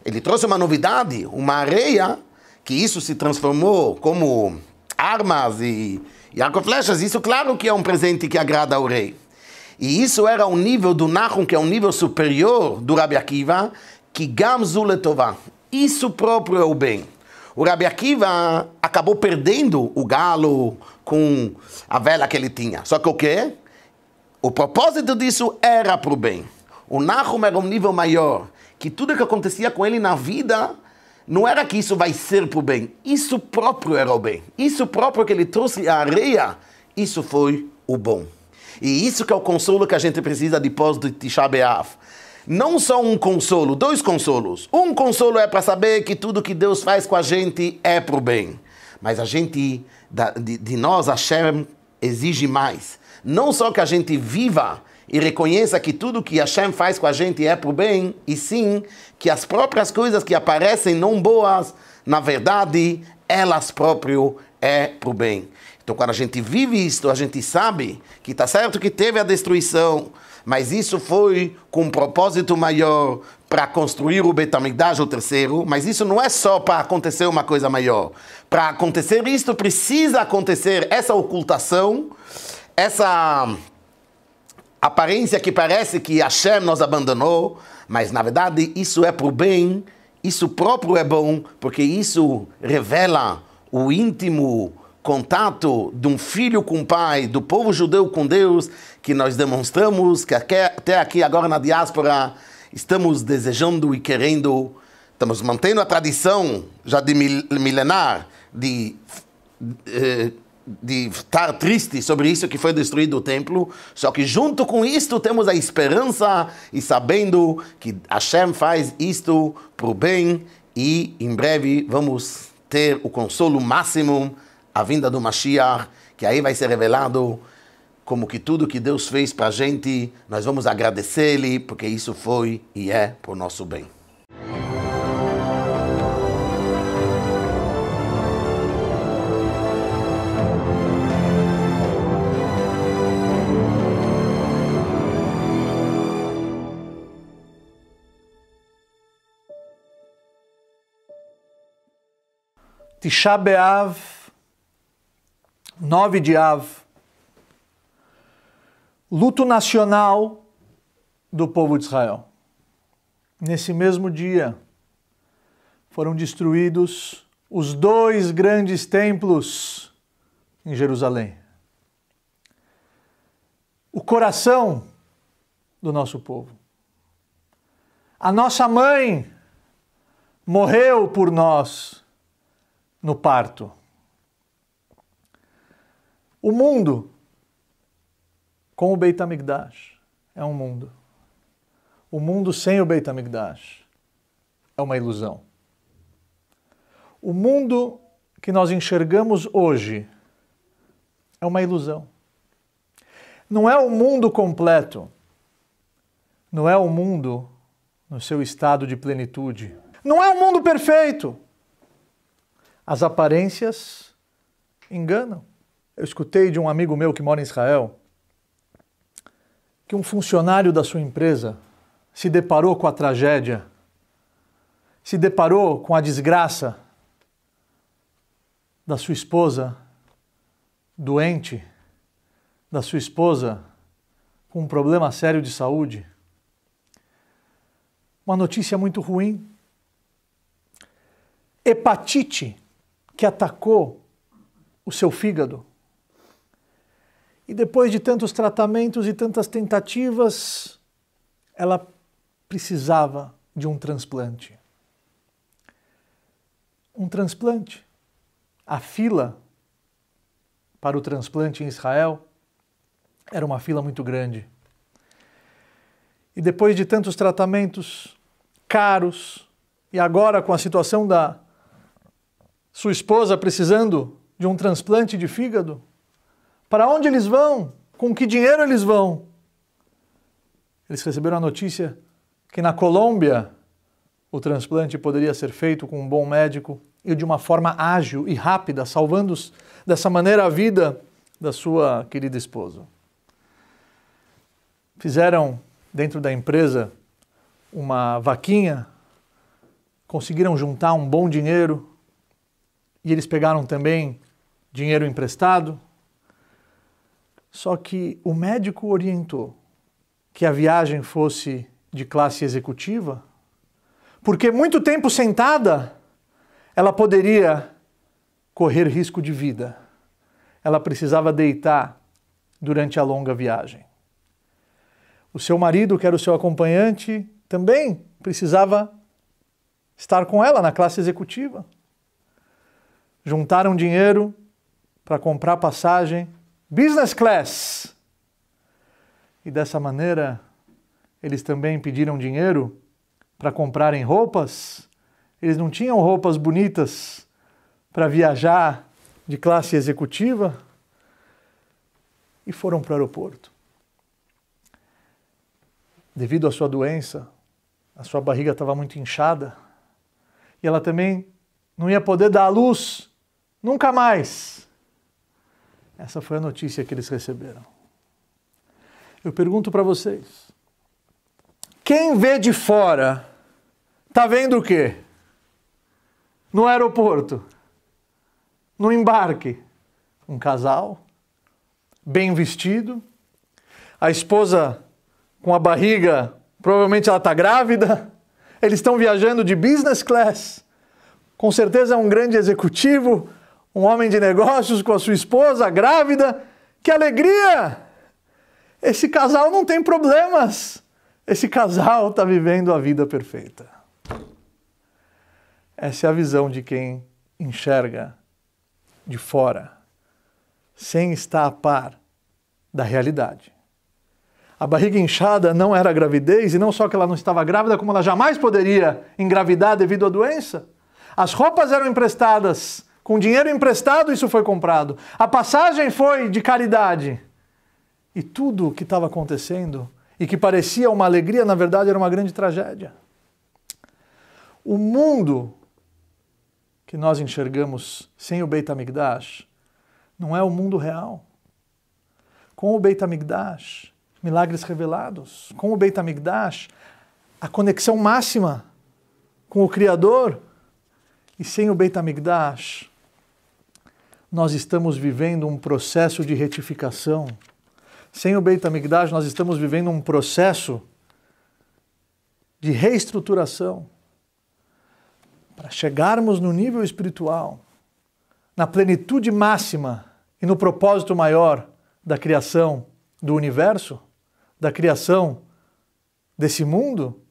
S4: Ele trouxe uma novidade, uma areia, que isso se transformou como armas e, e arco-flechas. Isso, claro que é um presente que agrada ao rei. E isso era o nível do Nahum, que é um nível superior do Rabi Akiva, que Gamzul Tová. Isso próprio é o bem. O Rabi Akiva acabou perdendo o galo com a vela que ele tinha. Só que o quê? O propósito disso era para o bem. O Nahum era um nível maior, que tudo que acontecia com ele na vida não era que isso vai ser para o bem, isso próprio era o bem. Isso próprio que ele trouxe à areia, isso foi o bom. E isso que é o consolo que a gente precisa depois de Tisha B'Av não só um consolo, dois consolos. Um consolo é para saber que tudo que Deus faz com a gente é pro bem. Mas a gente, de, nós a Shem exige mais. Não só que a gente viva e reconheça que tudo que a Shem faz com a gente é pro bem, e sim que as próprias coisas que aparecem não boas, na verdade, elas próprias é pro bem. Então, quando a gente vive isto, a gente sabe que está certo que teve a destruição, mas isso foi com um propósito maior para construir o Betamigdash, o terceiro, mas isso não é só para acontecer uma coisa maior. Para acontecer isso, precisa acontecer essa ocultação, essa aparência que parece que Hashem nos abandonou, mas na verdade isso é para o bem, isso próprio é bom, porque isso revela o íntimo, contato de um filho com o pai, do povo judeu com Deus, que nós demonstramos, que até aqui agora na diáspora estamos desejando e querendo, estamos mantendo a tradição já de milenar de, de, eh, de estar triste sobre isso que foi destruído o templo, só que junto com isto temos a esperança e sabendo que Hashem faz isto para o bem e em breve vamos ter o consolo máximo a vinda do Mashiach, que aí vai ser revelado como que tudo que Deus fez para a gente, nós vamos agradecer Ele, porque isso foi e é por nosso bem.
S5: Tisha 9 de Av. Luto nacional do povo de Israel. Nesse mesmo dia foram destruídos os dois grandes templos em Jerusalém. O coração do nosso povo. A nossa mãe morreu por nós no parto. O mundo com o Beit HaMikdash é um mundo. O mundo sem o Beit HaMikdash é uma ilusão. O mundo que nós enxergamos hoje é uma ilusão. Não é o mundo completo. Não é o mundo no seu estado de plenitude. Não é o mundo perfeito. As aparências enganam. Eu escutei de um amigo meu que mora em Israel que um funcionário da sua empresa se deparou com a tragédia, se deparou com a desgraça da sua esposa doente, da sua esposa com um problema sério de saúde. Uma notícia muito ruim. Hepatite que atacou o seu fígado e depois de tantos tratamentos e tantas tentativas, ela precisava de um transplante. Um transplante. A fila para o transplante em Israel era uma fila muito grande. E depois de tantos tratamentos caros, e agora com a situação da sua esposa precisando de um transplante de fígado, para onde eles vão? Com que dinheiro eles vão? Eles receberam a notícia que na Colômbia o transplante poderia ser feito com um bom médico e de uma forma ágil e rápida, salvando dessa maneira a vida da sua querida esposa. Fizeram dentro da empresa uma vaquinha, conseguiram juntar um bom dinheiro e eles pegaram também dinheiro emprestado só que o médico orientou que a viagem fosse de classe executiva, porque muito tempo sentada, ela poderia correr risco de vida. Ela precisava deitar durante a longa viagem. O seu marido, que era o seu acompanhante, também precisava estar com ela na classe executiva. Juntaram dinheiro para comprar passagem business class. E dessa maneira, eles também pediram dinheiro para comprarem roupas. Eles não tinham roupas bonitas para viajar de classe executiva e foram para o aeroporto. Devido à sua doença, a sua barriga estava muito inchada e ela também não ia poder dar à luz nunca mais. Essa foi a notícia que eles receberam. Eu pergunto para vocês: quem vê de fora está vendo o quê? No aeroporto, no embarque, um casal bem vestido, a esposa com a barriga, provavelmente ela está grávida, eles estão viajando de business class, com certeza é um grande executivo, um homem de negócios com a sua esposa grávida. Que alegria! Esse casal não tem problemas. Esse casal está vivendo a vida perfeita. Essa é a visão de quem enxerga de fora, sem estar a par da realidade. A barriga inchada não era gravidez, e não só que ela não estava grávida, como ela jamais poderia engravidar devido à doença. As roupas eram emprestadas com dinheiro emprestado, isso foi comprado. A passagem foi de caridade. E tudo o que estava acontecendo e que parecia uma alegria, na verdade era uma grande tragédia. O mundo que nós enxergamos sem o Beit Amigdash não é o mundo real. Com o Beit Amigdash, milagres revelados. Com o Beit Amigdash, a conexão máxima com o Criador. E sem o Beit Amigdash, nós estamos vivendo um processo de retificação. Sem o Beit Amigdash, nós estamos vivendo um processo de reestruturação para chegarmos no nível espiritual, na plenitude máxima e no propósito maior da criação do universo, da criação desse mundo,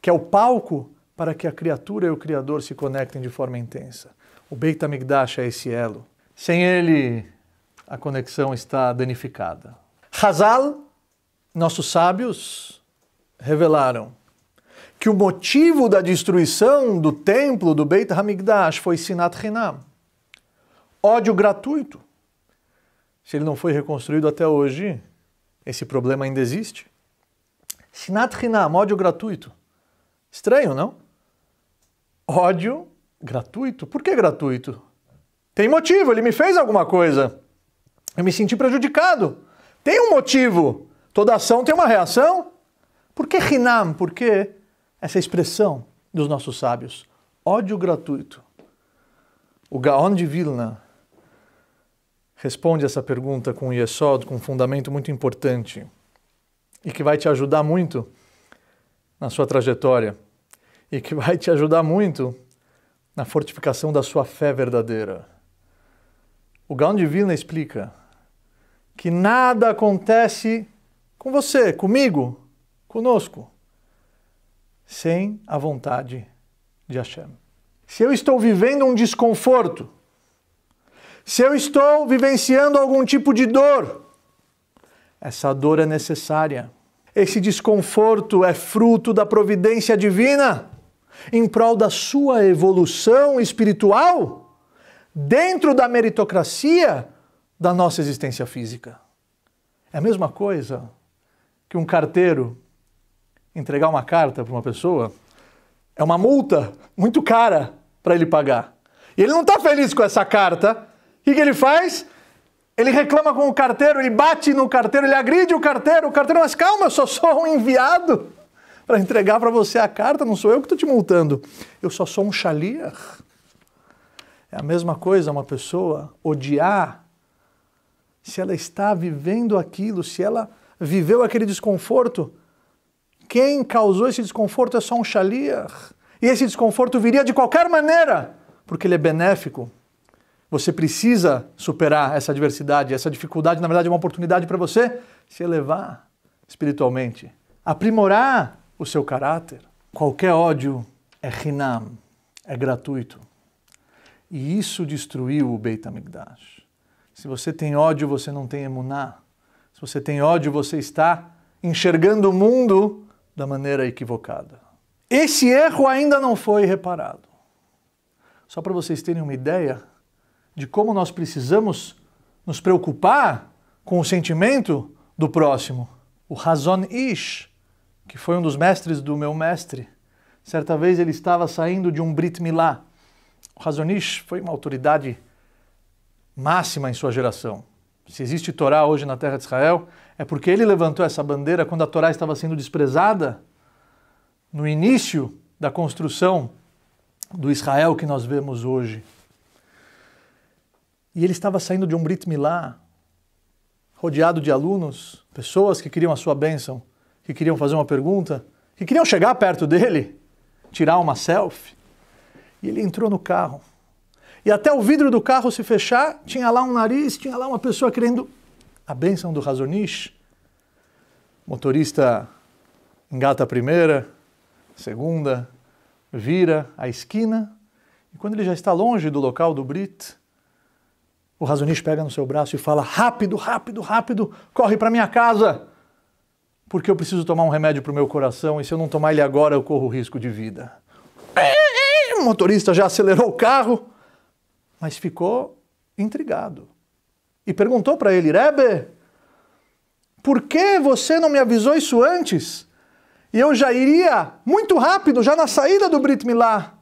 S5: que é o palco para que a criatura e o Criador se conectem de forma intensa. O Beit Amigdash é esse elo. Sem ele, a conexão está danificada. Hazal, nossos sábios, revelaram que o motivo da destruição do templo do Beit Hamikdash foi Sinat Renam, ódio gratuito. Se ele não foi reconstruído até hoje, esse problema ainda existe. Sinat Renam, ódio gratuito. Estranho, não? Ódio gratuito. Por que gratuito? Tem motivo, ele me fez alguma coisa. Eu me senti prejudicado. Tem um motivo. Toda ação tem uma reação. Por que Hinam? Por que essa expressão dos nossos sábios? Ódio gratuito. O Gaon de Vilna responde essa pergunta com Yesod, com um fundamento muito importante e que vai te ajudar muito na sua trajetória e que vai te ajudar muito na fortificação da sua fé verdadeira. O Gaudivina explica que nada acontece com você, comigo, conosco, sem a vontade de Hashem. Se eu estou vivendo um desconforto, se eu estou vivenciando algum tipo de dor, essa dor é necessária. Esse desconforto é fruto da providência divina em prol da sua evolução espiritual dentro da meritocracia da nossa existência física. É a mesma coisa que um carteiro entregar uma carta para uma pessoa é uma multa muito cara para ele pagar. E ele não está feliz com essa carta. O que, que ele faz? Ele reclama com o carteiro, ele bate no carteiro, ele agride o carteiro. O carteiro, mas calma, eu só sou um enviado para entregar para você a carta, não sou eu que estou te multando. Eu só sou um chalier. É a mesma coisa uma pessoa odiar se ela está vivendo aquilo, se ela viveu aquele desconforto. Quem causou esse desconforto é só um xaliar. E esse desconforto viria de qualquer maneira, porque ele é benéfico. Você precisa superar essa adversidade, essa dificuldade, na verdade, é uma oportunidade para você se elevar espiritualmente, aprimorar o seu caráter. Qualquer ódio é rinam, é gratuito. E isso destruiu o Beit HaMikdash. Se você tem ódio, você não tem emuná. Se você tem ódio, você está enxergando o mundo da maneira equivocada. Esse erro ainda não foi reparado. Só para vocês terem uma ideia de como nós precisamos nos preocupar com o sentimento do próximo. O Hazon Ish, que foi um dos mestres do meu mestre, certa vez ele estava saindo de um Brit Milá, o Razonish foi uma autoridade máxima em sua geração. Se existe Torá hoje na terra de Israel, é porque ele levantou essa bandeira quando a Torá estava sendo desprezada no início da construção do Israel que nós vemos hoje. E ele estava saindo de um Brit Milá, rodeado de alunos, pessoas que queriam a sua bênção, que queriam fazer uma pergunta, que queriam chegar perto dele, tirar uma selfie. E ele entrou no carro. E até o vidro do carro se fechar, tinha lá um nariz, tinha lá uma pessoa querendo a bênção do Razonish. Motorista engata a primeira, segunda, vira a esquina. E quando ele já está longe do local do Brit, o Razonish pega no seu braço e fala: Rápido, rápido, rápido, corre para minha casa! Porque eu preciso tomar um remédio para o meu coração e se eu não tomar ele agora, eu corro risco de vida. É! o motorista já acelerou o carro, mas ficou intrigado e perguntou para ele: Rebbe, por que você não me avisou isso antes? E eu já iria muito rápido, já na saída do Brit Milá.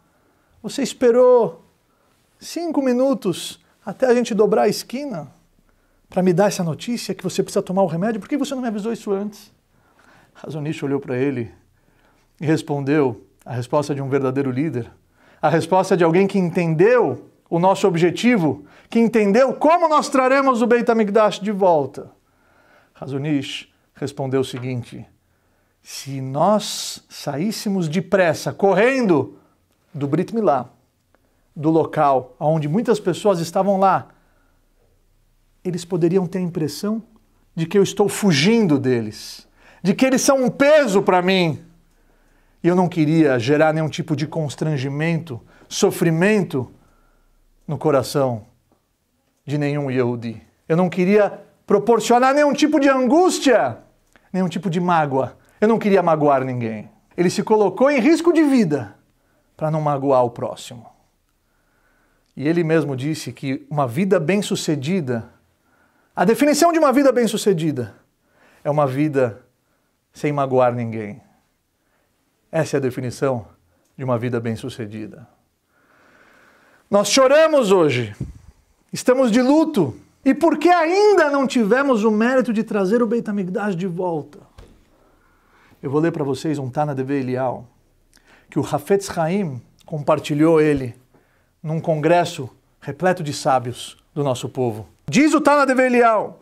S5: Você esperou cinco minutos até a gente dobrar a esquina para me dar essa notícia que você precisa tomar o remédio? Por que você não me avisou isso antes? Razonish olhou para ele e respondeu a resposta de um verdadeiro líder. A resposta é de alguém que entendeu o nosso objetivo, que entendeu como nós traremos o Beit HaMikdash de volta. Razunish respondeu o seguinte: se nós saíssemos depressa, correndo do Brit Milá, do local onde muitas pessoas estavam lá, eles poderiam ter a impressão de que eu estou fugindo deles, de que eles são um peso para mim e eu não queria gerar nenhum tipo de constrangimento, sofrimento no coração de nenhum Yehudi. Eu não queria proporcionar nenhum tipo de angústia, nenhum tipo de mágoa. Eu não queria magoar ninguém. Ele se colocou em risco de vida para não magoar o próximo. E ele mesmo disse que uma vida bem-sucedida, a definição de uma vida bem-sucedida é uma vida sem magoar ninguém. Essa é a definição de uma vida bem-sucedida. Nós choramos hoje, estamos de luto, e por que ainda não tivemos o mérito de trazer o Beit HaMikdash de volta? Eu vou ler para vocês um Tana de Elial, que o Hafetz Haim compartilhou ele num congresso repleto de sábios do nosso povo. Diz o Tana de Elial,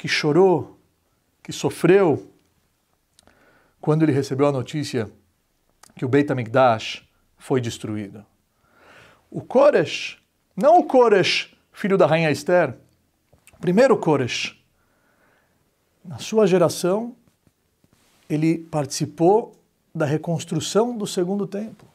S5: que chorou, que sofreu, quando ele recebeu a notícia que o Beit HaMikdash foi destruído. O Koresh, não o Koresh, filho da rainha Esther, o primeiro Koresh, na sua geração, ele participou da reconstrução do segundo templo.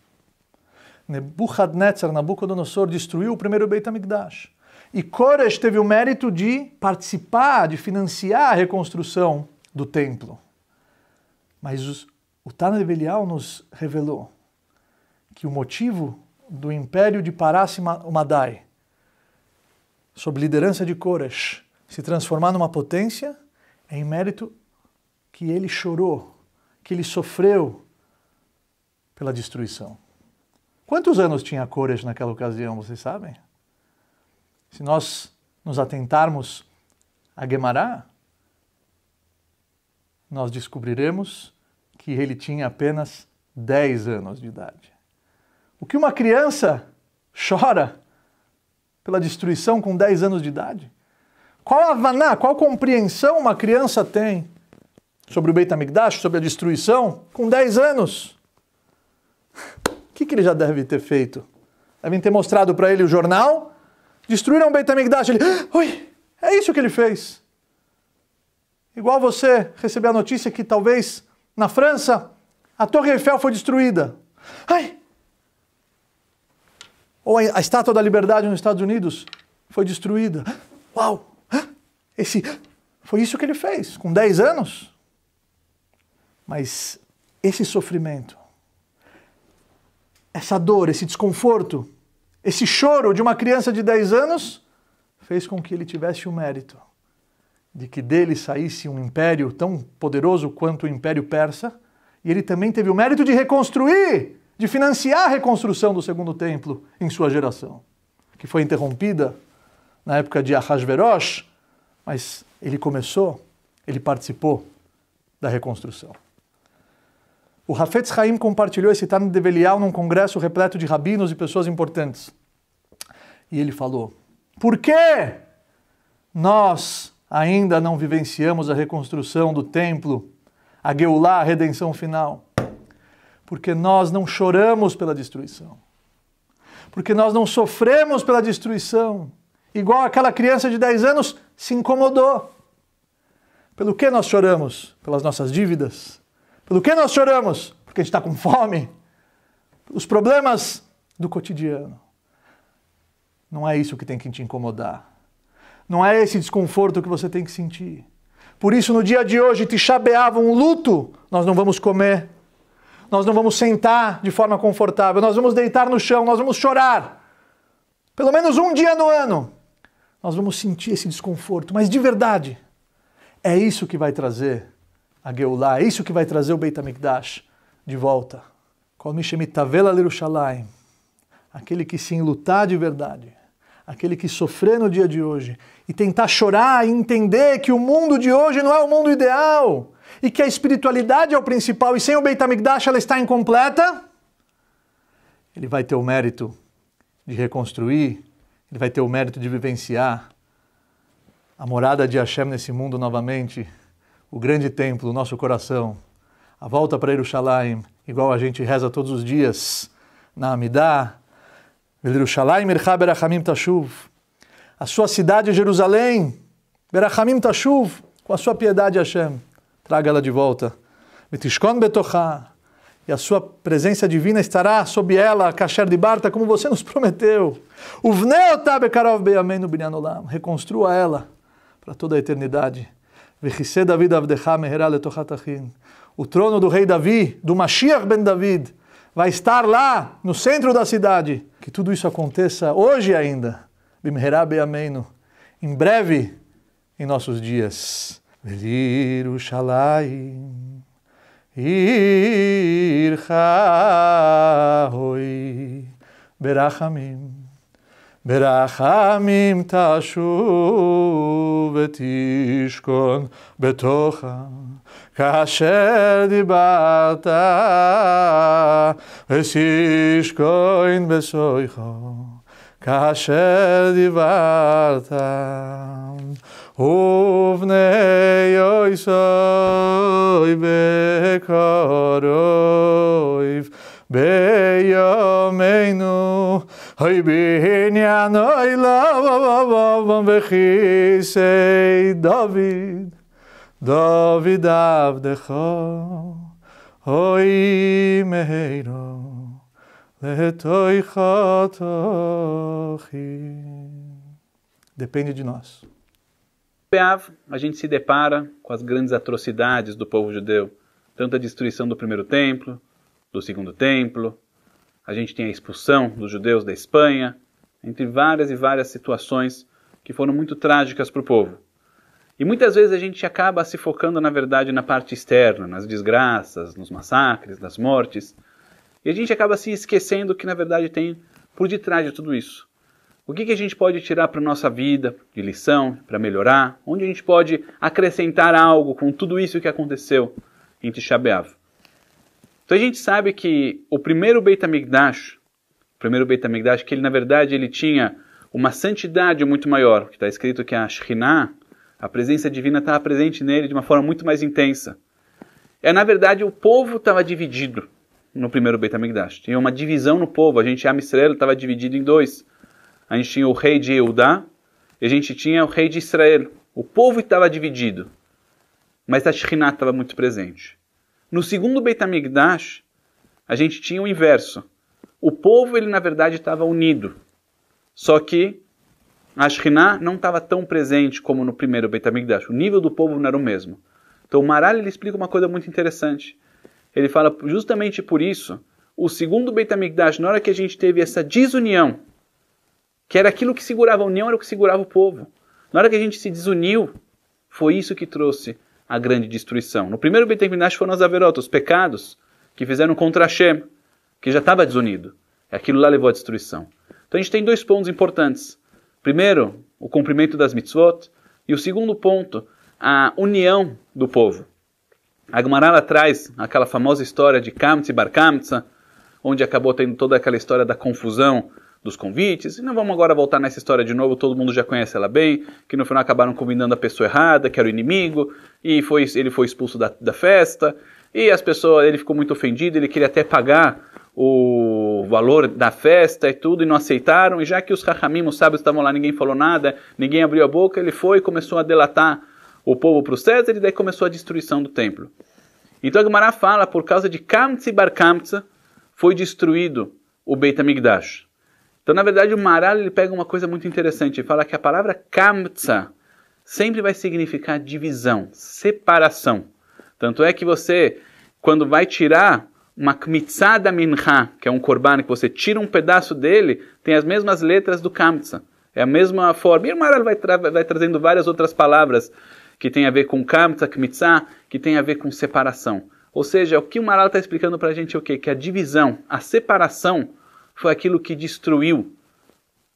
S5: Nebuchadnezzar, Nabucodonosor, destruiu o primeiro Beit HaMikdash. E Koresh teve o mérito de participar, de financiar a reconstrução do templo. Mas os, o Tana de Belial nos revelou que o motivo do império de Madai, sob liderança de Koresh, se transformar numa potência é em mérito que ele chorou, que ele sofreu pela destruição. Quantos anos tinha Koresh naquela ocasião, vocês sabem? Se nós nos atentarmos a Guemará, nós descobriremos que ele tinha apenas 10 anos de idade. O que uma criança chora pela destruição com 10 anos de idade? Qual avaná, qual compreensão uma criança tem sobre o Beit HaMikdash, sobre a destruição, com 10 anos? O que, que ele já deve ter feito? Devem ter mostrado para ele o jornal Destruíram o Beit HaMikdash. Ele, oi, ah, é isso que ele fez. Igual você receber a notícia que talvez na França a Torre Eiffel foi destruída. Ai! Ou a Estátua da Liberdade nos Estados Unidos foi destruída. Ah, uau! Ah, esse foi isso que ele fez com 10 anos. Mas esse sofrimento, essa dor, esse desconforto esse choro de uma criança de 10 anos fez com que ele tivesse o mérito de que dele saísse um império tão poderoso quanto o Império Persa, e ele também teve o mérito de reconstruir, de financiar a reconstrução do Segundo Templo em sua geração, que foi interrompida na época de Ahasverosh, mas ele começou, ele participou da reconstrução. O Rafetz Haim compartilhou esse Tânia de Belial num congresso repleto de rabinos e pessoas importantes. E ele falou: Por que nós ainda não vivenciamos a reconstrução do templo, a Geulah, a redenção final? Porque nós não choramos pela destruição. Porque nós não sofremos pela destruição. Igual aquela criança de 10 anos se incomodou. Pelo que nós choramos? Pelas nossas dívidas, pelo que nós choramos? Porque a gente está com fome. Os problemas do cotidiano. Não é isso que tem que te incomodar. Não é esse desconforto que você tem que sentir. Por isso, no dia de hoje, te chabeava um luto, nós não vamos comer, nós não vamos sentar de forma confortável, nós vamos deitar no chão, nós vamos chorar. Pelo menos um dia no ano, nós vamos sentir esse desconforto, mas de verdade, é isso que vai trazer a Geulah. É isso que vai trazer o Beit HaMikdash de volta. Qual Mishemit Tavela Lerushalayim. Aquele que se enlutar de verdade, aquele que sofrer no dia de hoje e tentar chorar e entender que o mundo de hoje não é o mundo ideal e que a espiritualidade é o principal e sem o Beit HaMikdash ela está incompleta, ele vai ter o mérito de reconstruir, ele vai ter o mérito de vivenciar a morada de Hashem nesse mundo novamente o grande templo, o nosso coração, a volta para Jerusalém, igual a gente reza todos os dias na Amidá, Jerusalém, Irchá Berachamim Tashuv, a sua cidade é Jerusalém, Berachamim Tashuv, com a sua piedade Hashem, traga ela de volta. Mitishkon Betochá, e a sua presença divina estará sob ela, Kasher de Barta, como você nos prometeu. Uvneu Tabekarov Beyamenu Binyan Olam, reconstrua ela para toda a eternidade. David Meherá O trono do rei Davi, do Mashiach ben David, vai estar lá no centro da cidade. Que tudo isso aconteça hoje ainda. Em breve, em nossos dias. Yerushalayim, Ircha Berachamim. ברחמים תשוב ותשכון בתוכן כאשר דיברת, ושישכון בסויכו, כאשר דיברת, ובני יויסוי בקורויב, בימינו, אוי בעניין אוי לבבם וכיסי דוד, דוד עבדך, אוי מהרו, לתוך תוכי. Depende de nós.
S6: Beav, a gente se depara com as grandes atrocidades do povo judeu, tanto a destruição do primeiro templo, do Segundo Templo, a gente tem a expulsão dos judeus da Espanha, entre várias e várias situações que foram muito trágicas para o povo. E muitas vezes a gente acaba se focando, na verdade, na parte externa, nas desgraças, nos massacres, nas mortes, e a gente acaba se esquecendo que, na verdade, tem por detrás de tudo isso. O que, que a gente pode tirar para a nossa vida de lição, para melhorar? Onde a gente pode acrescentar algo com tudo isso que aconteceu em gente B'Av? Então a gente sabe que o primeiro Beit HaMikdash, o primeiro Beit HaMikdash, que ele na verdade ele tinha uma santidade muito maior, que está escrito que a Shekhinah, a presença divina estava presente nele de uma forma muito mais intensa. É na verdade o povo estava dividido no primeiro Beit HaMikdash. Tinha uma divisão no povo, a gente a Israel estava dividido em dois. A gente tinha o rei de Eudá e a gente tinha o rei de Israel. O povo estava dividido, mas a Shekhinah estava muito presente. No segundo Beit HaMikdash, a gente tinha o inverso. O povo, ele na verdade estava unido. Só que a não estava tão presente como no primeiro Beit HaMikdash. O nível do povo não era o mesmo. Então o Maral ele explica uma coisa muito interessante. Ele fala justamente por isso, o segundo Beit HaMikdash, na hora que a gente teve essa desunião, que era aquilo que segurava a união, era o que segurava o povo. Na hora que a gente se desuniu, foi isso que trouxe a grande destruição. No primeiro Beit HaMikdash foram as averotas, os pecados que fizeram contra Hashem, que já estava desunido. Aquilo lá levou à destruição. Então a gente tem dois pontos importantes. Primeiro, o cumprimento das mitzvot. E o segundo ponto, a união do povo. A Gemara traz aquela famosa história de Kamtz e Bar Kamtza, onde acabou tendo toda aquela história da confusão dos convites. E não vamos agora voltar nessa história de novo, todo mundo já conhece ela bem, que no final acabaram convidando a pessoa errada, que era o inimigo, e foi, ele foi expulso da, da festa, e as pessoas, ele ficou muito ofendido, ele queria até pagar o valor da festa e tudo, e não aceitaram, e já que os rachamim, os sábios, estavam lá, ninguém falou nada, ninguém abriu a boca, ele foi e começou a delatar o povo para o César, e daí começou a destruição do templo. Então a fala, por causa de Kamtsi Bar Kamtsa, foi destruído o Beit HaMikdash. Então, na verdade, o Maral ele pega uma coisa muito interessante. Ele fala que a palavra kamtsa sempre vai significar divisão, separação. Tanto é que você, quando vai tirar uma kmitsa da minha, que é um corbano, que você tira um pedaço dele, tem as mesmas letras do kamtsa. É a mesma forma. E o Maral vai, tra vai trazendo várias outras palavras que tem a ver com kamtsa, kmitsa, que tem a ver com separação. Ou seja, o que o Maral está explicando para a gente é o quê? Que a divisão, a separação foi aquilo que destruiu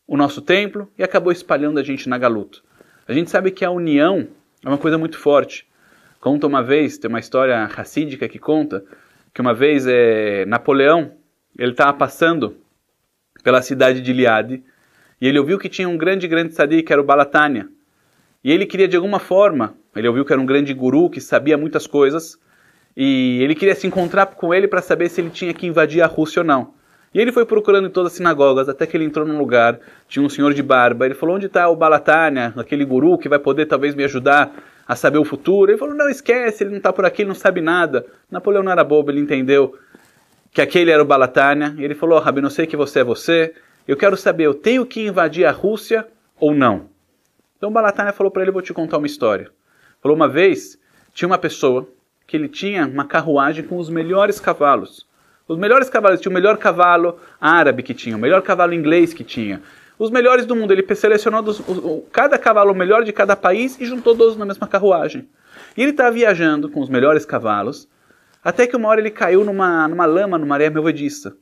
S6: o nosso templo e acabou espalhando a gente na galuto. A gente sabe que a união é uma coisa muito forte. Conta uma vez, tem uma história racídica que conta que uma vez é, Napoleão ele estava passando pela cidade de Liade e ele ouviu que tinha um grande, grande sadi que era o Balatânia. E ele queria de alguma forma, ele ouviu que era um grande guru que sabia muitas coisas e ele queria se encontrar com ele para saber se ele tinha que invadir a Rússia ou não. E ele foi procurando em todas as sinagogas, até que ele entrou num lugar, tinha um senhor de barba. Ele falou: Onde está o Balatânia, aquele guru que vai poder talvez me ajudar a saber o futuro? Ele falou: Não, esquece, ele não está por aqui, ele não sabe nada. Napoleão não era bobo, ele entendeu que aquele era o Balatânia. E ele falou: oh, Rabino, sei que você é você, eu quero saber, eu tenho que invadir a Rússia ou não? Então Balatânia falou para ele: Vou te contar uma história. Falou: Uma vez tinha uma pessoa que ele tinha uma carruagem com os melhores cavalos. Os melhores cavalos, tinha o melhor cavalo árabe que tinha, o melhor cavalo inglês que tinha. Os melhores do mundo, ele selecionou dos, o, cada cavalo melhor de cada país e juntou todos na mesma carruagem. E ele estava tá viajando com os melhores cavalos, até que uma hora ele caiu numa, numa lama, numa areia melvadiça.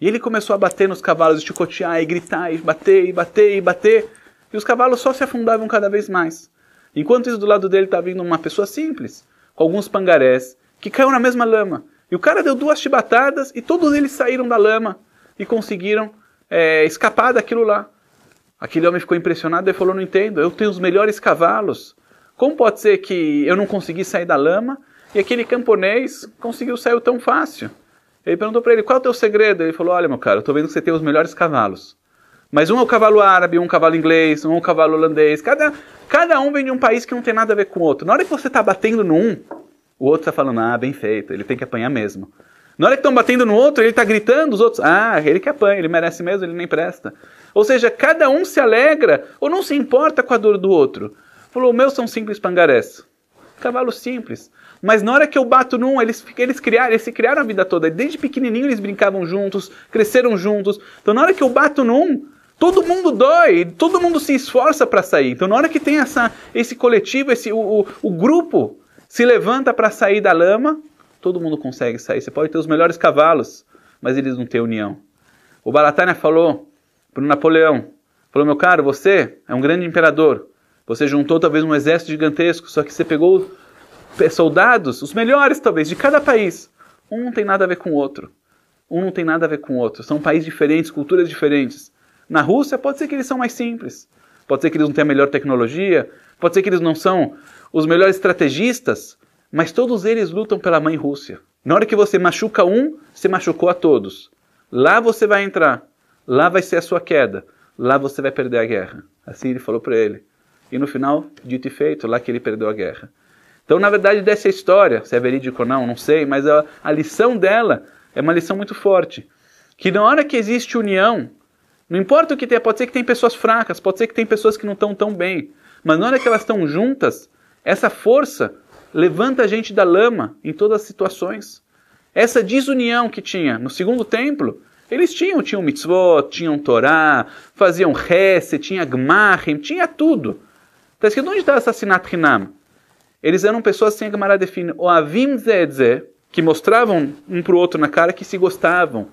S6: E ele começou a bater nos cavalos, e chicotear e gritar, e bater, e bater, e bater. E os cavalos só se afundavam cada vez mais. Enquanto isso, do lado dele estava tá vindo uma pessoa simples, com alguns pangarés, que caiu na mesma lama. E o cara deu duas chibatadas e todos eles saíram da lama e conseguiram é, escapar daquilo lá. Aquele homem ficou impressionado e falou: Não entendo, eu tenho os melhores cavalos. Como pode ser que eu não consegui sair da lama e aquele camponês conseguiu sair tão fácil? Ele perguntou para ele: Qual é o teu segredo? Ele falou: Olha, meu cara, eu estou vendo que você tem os melhores cavalos. Mas um é o cavalo árabe, um é o cavalo inglês, um é o cavalo holandês. Cada, cada um vem de um país que não tem nada a ver com o outro. Na hora que você está batendo num, o outro está falando, ah, bem feito, ele tem que apanhar mesmo. Na hora que estão batendo no outro, ele está gritando, os outros, ah, ele que apanha, ele merece mesmo, ele nem presta. Ou seja, cada um se alegra ou não se importa com a dor do outro. Falou, o meu são simples pangarés. Cavalos simples. Mas na hora que eu bato num, eles, eles, criaram, eles se criaram a vida toda. Desde pequenininho eles brincavam juntos, cresceram juntos. Então na hora que eu bato num, todo mundo dói, todo mundo se esforça para sair. Então na hora que tem essa, esse coletivo, esse, o, o, o grupo, se levanta para sair da lama, todo mundo consegue sair. Você pode ter os melhores cavalos, mas eles não têm união. O Balatânia falou para Napoleão, falou, meu caro, você é um grande imperador. Você juntou talvez um exército gigantesco, só que você pegou soldados, os melhores talvez, de cada país. Um não tem nada a ver com o outro. Um não tem nada a ver com o outro. São países diferentes, culturas diferentes. Na Rússia, pode ser que eles são mais simples. Pode ser que eles não tenham a melhor tecnologia. Pode ser que eles não são os melhores estrategistas, mas todos eles lutam pela mãe Rússia. Na hora que você machuca um, você machucou a todos. Lá você vai entrar, lá vai ser a sua queda, lá você vai perder a guerra. Assim ele falou para ele. E no final, dito e feito, lá que ele perdeu a guerra. Então, na verdade, dessa história, se é verídico ou não, não sei, mas a, a lição dela é uma lição muito forte. Que na hora que existe união, não importa o que tem, pode ser que tem pessoas fracas, pode ser que tem pessoas que não estão tão bem, mas na hora que elas estão juntas, essa força levanta a gente da lama em todas as situações. Essa desunião que tinha no segundo templo, eles tinham, tinham mitzvot, tinham Torá, faziam resse, tinha gmachim, tinha tudo. Está escrito onde está assassinato hinam? Eles eram pessoas sem assim a define. O avim zedze, que mostravam um para o outro na cara que se gostavam.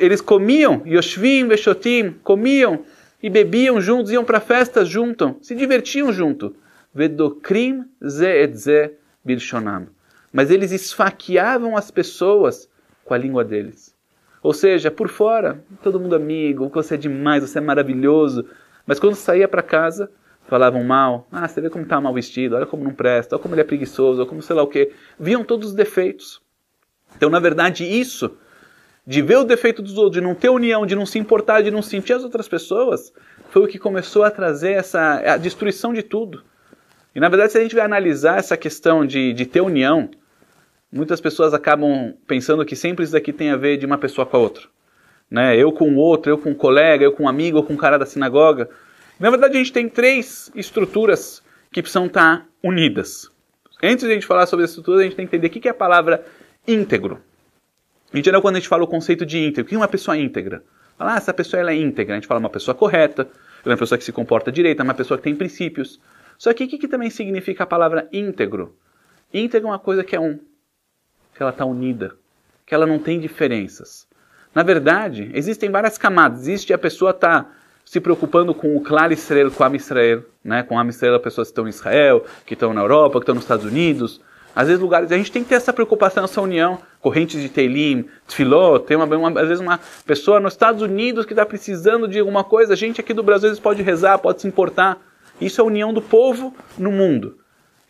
S6: Eles comiam, yoshvim, veshotim, comiam e bebiam juntos, iam para festas juntos, se divertiam junto vedokrim ze et bilshonam. Mas eles esfaqueavam as pessoas com a língua deles. Ou seja, por fora, todo mundo amigo, você é demais, você é maravilhoso. Mas quando saía para casa, falavam mal. Ah, você vê como está mal vestido, olha como não presta, olha como ele é preguiçoso, olha como sei lá o quê. Viam todos os defeitos. Então, na verdade, isso de ver o defeito dos outros, de não ter união, de não se importar, de não sentir as outras pessoas, foi o que começou a trazer essa a destruição de tudo. E na verdade, se a gente vai analisar essa questão de, de ter união, muitas pessoas acabam pensando que sempre isso daqui tem a ver de uma pessoa com a outra. Né? Eu com o outro, eu com um colega, eu com um amigo, eu com um cara da sinagoga. Na verdade, a gente tem três estruturas que precisam estar unidas. Antes de a gente falar sobre as estruturas, a gente tem que entender o que é a palavra íntegro. Em geral, quando a gente fala o conceito de íntegro, o que é uma pessoa íntegra? Fala, ah, essa pessoa ela é íntegra. A gente fala uma pessoa correta, é uma pessoa que se comporta direito, é uma pessoa que tem princípios. Só que o que, que também significa a palavra íntegro? Íntegro é uma coisa que é um, que ela está unida, que ela não tem diferenças. Na verdade, existem várias camadas. Existe a pessoa está se preocupando com o Claro Israel, com a Israel, né? com a Israel, pessoas que estão em Israel, que estão na Europa, que estão nos Estados Unidos. Às vezes, lugares. A gente tem que ter essa preocupação, essa união. Correntes de Teilim, Tfiló, tem uma, uma, às vezes uma pessoa nos Estados Unidos que está precisando de alguma coisa. A gente aqui do Brasil às vezes pode rezar, pode se importar. Isso é a união do povo no mundo.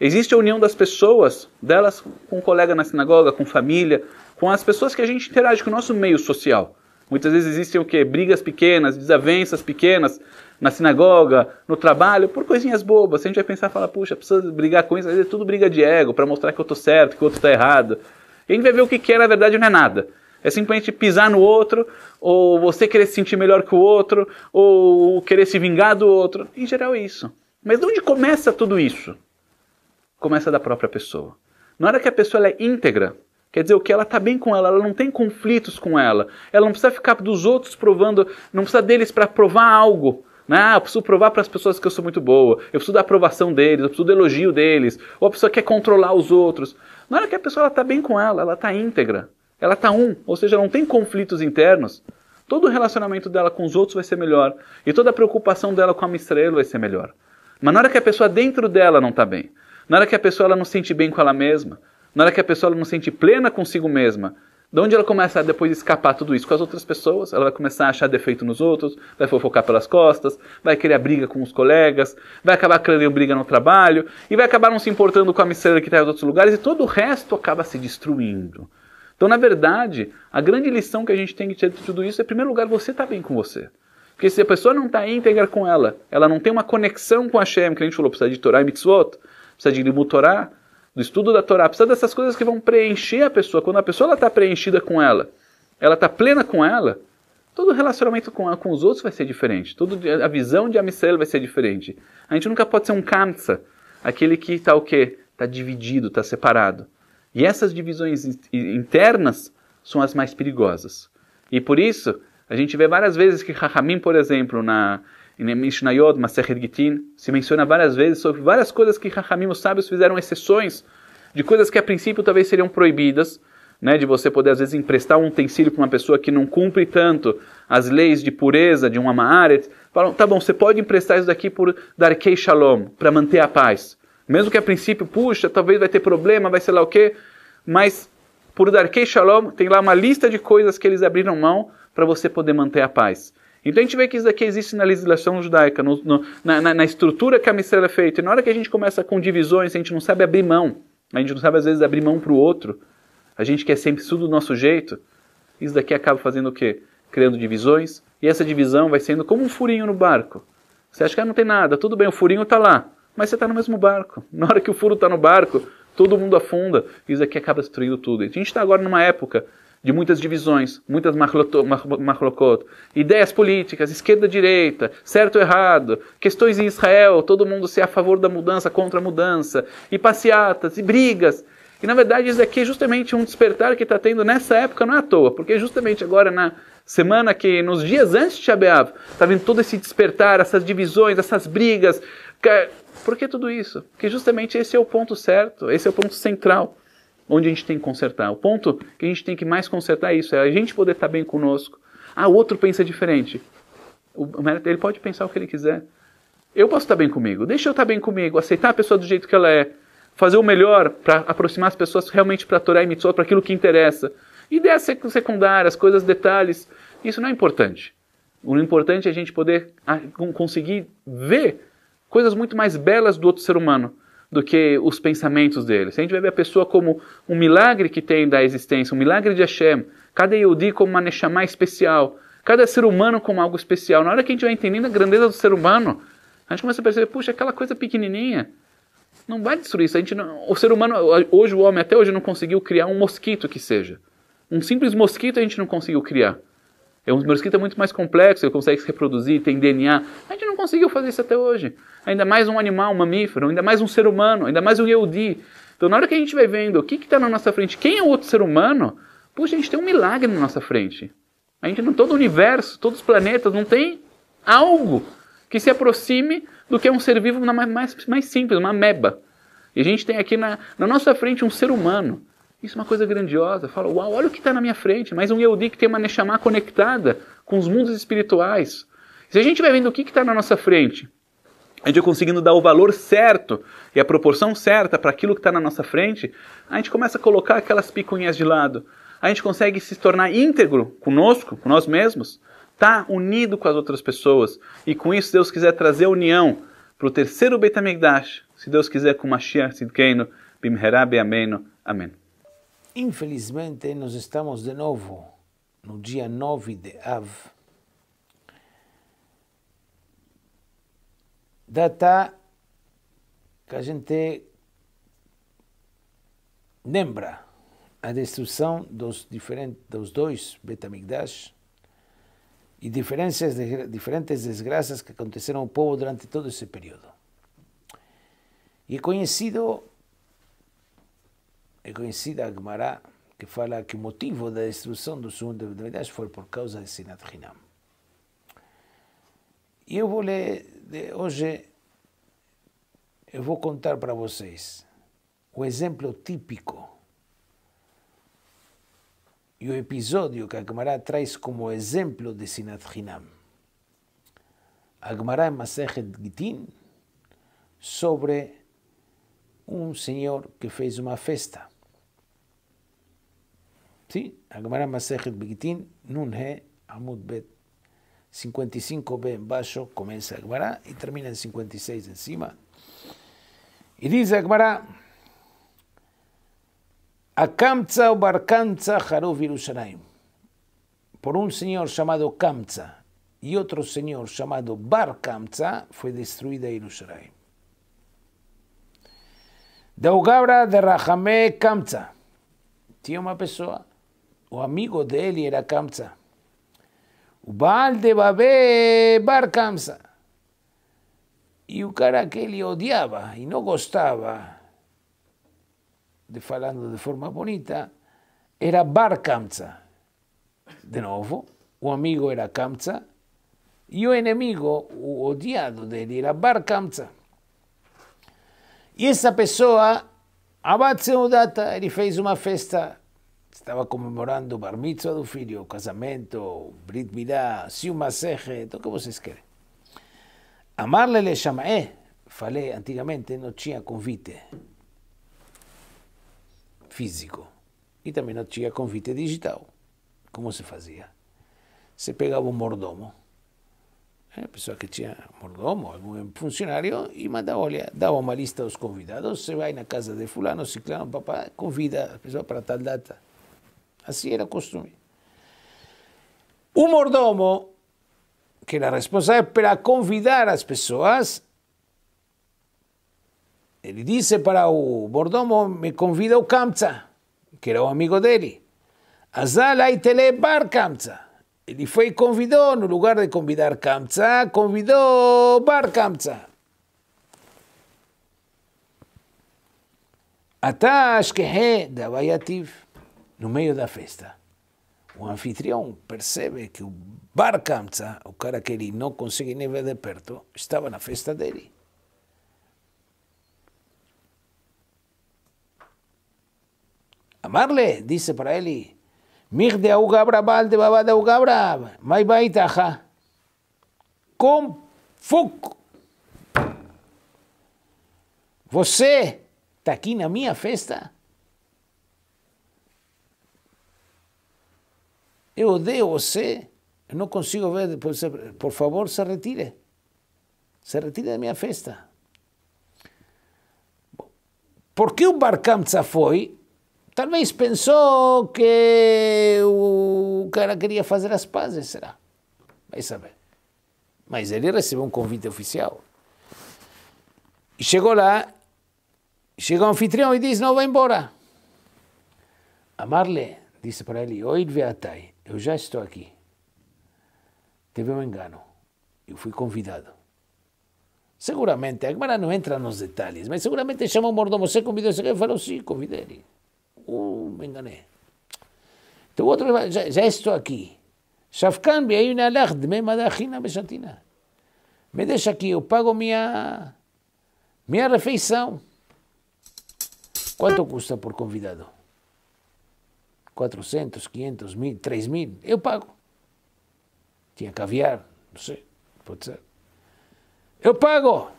S6: Existe a união das pessoas, delas com um colega na sinagoga, com família, com as pessoas que a gente interage com o nosso meio social. Muitas vezes existem o quê? Brigas pequenas, desavenças pequenas na sinagoga, no trabalho, por coisinhas bobas. A gente vai pensar, falar, puxa, precisa brigar com isso, é tudo briga de ego, para mostrar que eu estou certo, que o outro está errado. E a gente vai ver o que é, na verdade, não é nada. É simplesmente pisar no outro, ou você querer se sentir melhor que o outro, ou querer se vingar do outro. Em geral é isso. Mas de onde começa tudo isso? Começa da própria pessoa. Na hora que a pessoa é íntegra, Quer dizer, o que ela está bem com ela, ela não tem conflitos com ela. Ela não precisa ficar dos outros provando, não precisa deles para provar algo. Né? Ah, eu preciso provar para as pessoas que eu sou muito boa, eu preciso da aprovação deles, eu preciso do elogio deles, ou a pessoa quer controlar os outros. Na hora que a pessoa está bem com ela, ela está íntegra. Ela está um, ou seja, não tem conflitos internos. Todo o relacionamento dela com os outros vai ser melhor. E toda a preocupação dela com a Mistraelo vai ser melhor. Mas na hora que a pessoa dentro dela não está bem, na hora que a pessoa ela não se sente bem com ela mesma, na hora que a pessoa ela não se sente plena consigo mesma, de onde ela começa a depois escapar tudo isso com as outras pessoas? Ela vai começar a achar defeito nos outros, vai fofocar pelas costas, vai querer a briga com os colegas, vai acabar criando briga no trabalho e vai acabar não se importando com a mistura que está em outros lugares e todo o resto acaba se destruindo. Então, na verdade, a grande lição que a gente tem que tirar de tudo isso é, em primeiro lugar, você está bem com você. Porque se a pessoa não está íntegra com ela, ela não tem uma conexão com a Shem, que a gente falou, precisa de Torah, e Mitzvot, precisa de Limut Torah, do estudo da Torá, precisa dessas coisas que vão preencher a pessoa. Quando a pessoa está preenchida com ela, ela está plena com ela, todo relacionamento com, ela, com os outros vai ser diferente. Todo, a visão de Amisrael vai ser diferente. A gente nunca pode ser um Kamsa, aquele que está o quê? Está dividido, está separado. E essas divisões internas são as mais perigosas. E por isso, a gente vê várias vezes que Rahamim, por exemplo, na Mishnayot, Maseret Gitin, se menciona várias vezes sobre várias coisas que Rahamim, os sábios, fizeram exceções de coisas que a princípio talvez seriam proibidas, né, de você poder às vezes emprestar um utensílio para uma pessoa que não cumpre tanto as leis de pureza de um Amaharet. Falam, tá bom, você pode emprestar isso daqui por darkei shalom, para manter a paz. Mesmo que a princípio, puxa, talvez vai ter problema, vai sei lá o quê, mas por Darkei Shalom tem lá uma lista de coisas que eles abriram mão para você poder manter a paz. Então a gente vê que isso daqui existe na legislação judaica, no, no, na, na, na, estrutura que a mistura é feita. E na hora que a gente começa com divisões, a gente não sabe abrir mão. A gente não sabe, às vezes, abrir mão para o outro. A gente quer sempre tudo do nosso jeito. Isso daqui acaba fazendo o quê? Criando divisões. E essa divisão vai sendo como um furinho no barco. Você acha que não tem nada, tudo bem, o furinho está lá. Mas você está no mesmo barco. Na hora que o furo está no barco, todo mundo afunda. Isso aqui acaba destruindo tudo. a gente está agora numa época de muitas divisões, muitas mahlokot, ideias políticas, esquerda-direita, certo-errado, questões em Israel, todo mundo se a favor da mudança, contra a mudança, e passeatas, e brigas. E na verdade isso aqui é justamente um despertar que está tendo nessa época, não é à toa, porque justamente agora na semana que, nos dias antes de Shabeav, está vendo todo esse despertar, essas divisões, essas brigas, por que tudo isso? Porque justamente esse é o ponto certo, esse é o ponto central onde a gente tem que consertar. O ponto que a gente tem que mais consertar é isso, é a gente poder estar bem conosco. Ah, o outro pensa diferente. Ele pode pensar o que ele quiser. Eu posso estar bem comigo, deixa eu estar bem comigo, aceitar a pessoa do jeito que ela é, fazer o melhor para aproximar as pessoas realmente para Torá e Mitzvot, para aquilo que interessa. Ideias secundárias, coisas, detalhes, isso não é importante. O importante é a gente poder ah, conseguir ver coisas muito mais belas do outro ser humano do que os pensamentos dele. Se a gente vê a pessoa como um milagre que tem da existência, um milagre de Hashem, cada Yehudi como uma Neshama especial, cada ser humano como algo especial. Na hora que a gente vai entendendo a grandeza do ser humano, a gente começa a perceber, puxa, aquela coisa pequenininha, não vai destruir isso. A gente não, o ser humano, hoje o homem até hoje não conseguiu criar um mosquito que seja. Um simples mosquito a gente não conseguiu criar. O é um é muito mais complexo, ele consegue se reproduzir, tem DNA. A gente não conseguiu fazer isso até hoje. Ainda mais um animal, um mamífero, ainda mais um ser humano, ainda mais um Yehudi. Então, na hora que a gente vai vendo o que está na nossa frente, quem é o outro ser humano, puxa, a gente tem um milagre na nossa frente. A gente, todo o universo, todos os planetas, não tem algo que se aproxime do que é um ser vivo mais, mais, mais simples, uma meba. E a gente tem aqui na, na nossa frente um ser humano isso é uma coisa grandiosa. Fala, uau, olha o que está na minha frente. Mas um Yehudi que tem uma Neshama conectada com os mundos espirituais. Se a gente vai vendo o que está na nossa frente, a gente conseguindo dar o valor certo e a proporção certa para aquilo que está na nossa frente, a gente começa a colocar aquelas picuinhas de lado. A gente consegue se tornar íntegro conosco, com nós mesmos, tá unido com as outras pessoas. E com isso, Deus quiser trazer a união para o terceiro Beit HaMikdash, se Deus quiser, com Mashiach Sidkeino, Bimhera Ameno. Amém.
S7: Infelizmente, nós estamos de novo no dia 9 de Av, data que a gente lembra a destruição dos, diferentes, dos dois Betamigdash e diferenças diferentes desgraças que aconteceram ao povo durante todo esse período. E é conhecido é conhecida a Gemara, que fala que o motivo da destruição do segundo Betamigdash foi por causa de Sinat Hinam. E eu vou ler, hoje, eu vou contar para vocês o exemplo típico e o episódio que a Gemara traz como exemplo de Sinat Hinam. A Gemara em Masechet Gitin sobre um senhor que fez uma festa ¿Sí? Agmará Masejet Begitín, Nunhe, Amud Bet. 55b en basho comienza Agmará y termina en 56 encima. Y dice Agmará, Akamtza o Barkamtza Jaruf Yerushalayim. Por un señor llamado Kamtza y otro señor llamado Bar Barkamtza fue destruida Yerushalayim. Daugabra de Rahame Kamtza. Tío persona. o amigo dele era Kamsa. O Baal de Babé Bar Kamsa. E o cara que ele odiava e não gostava, de falando de forma bonita, era Bar Kamsa. De novo, o amigo era Kamsa e o inimigo, o odiado dele, era Bar Kamsa. E essa pessoa, Abad data ele fez uma festa estava comemorando o bar mitzvah do filho, o casamento, o brit milá, siuma seje, o que vocês querem. Amarle lhe le chamaé, falei antigamente, não tinha convite físico e também não tinha convite digital. Como se fazia? Você pegava um mordomo, ¿eh? a pessoa que tinha mordomo, algum funcionário, e mandava, olha, dava uma lista aos convidados, você vai na casa de fulano, ciclano, papá, convida a pessoa para tal data. Así era costumbre. Un mordomo que era responsable para convidar a las personas él dice para el mordomo, me convida o Kamtsa, que era un amigo dele. Azala tele bar Kamtsa. Él fue y convidó no lugar de convidar Kamtsa, convidó Bar Kamtsa. que da no meio da festa, o anfitrião percebe que o Bar Kamsa, o cara que ele não consegue nem ver de perto, estava na festa dele. Amarle disse para ele, Mirde au gabra balde babada au gabra, mai baitaha. Com fogo. Você está aqui na minha festa? eu odeio você, eu não consigo ver, por favor, se retire. Se retire da minha festa. Porque o Barcamp foi? Talvez pensou que o cara queria fazer as pazes, será? Vai saber. Mas ele recebeu um convite oficial. chegou lá, chegou o anfitrião e disse, não, vai embora. Amarle disse para ele, oid veatai, eu já estou aqui. Teve um engano. Eu fui convidado. Seguramente, agora não entra nos detalhes, mas seguramente chama o mordomo, você convidou esse cara? Eu sim, convidei. Uh, me enganei. Então o outro, já, já estou aqui. Shafkan bi'ayun da china, me bechatina. Me deixa aqui, eu pago minha, minha refeição. Quanto custa por convidado? 400, 500 1000, 3000, eu pago. Tinha caviar, não sei, pode ser. Eu pago.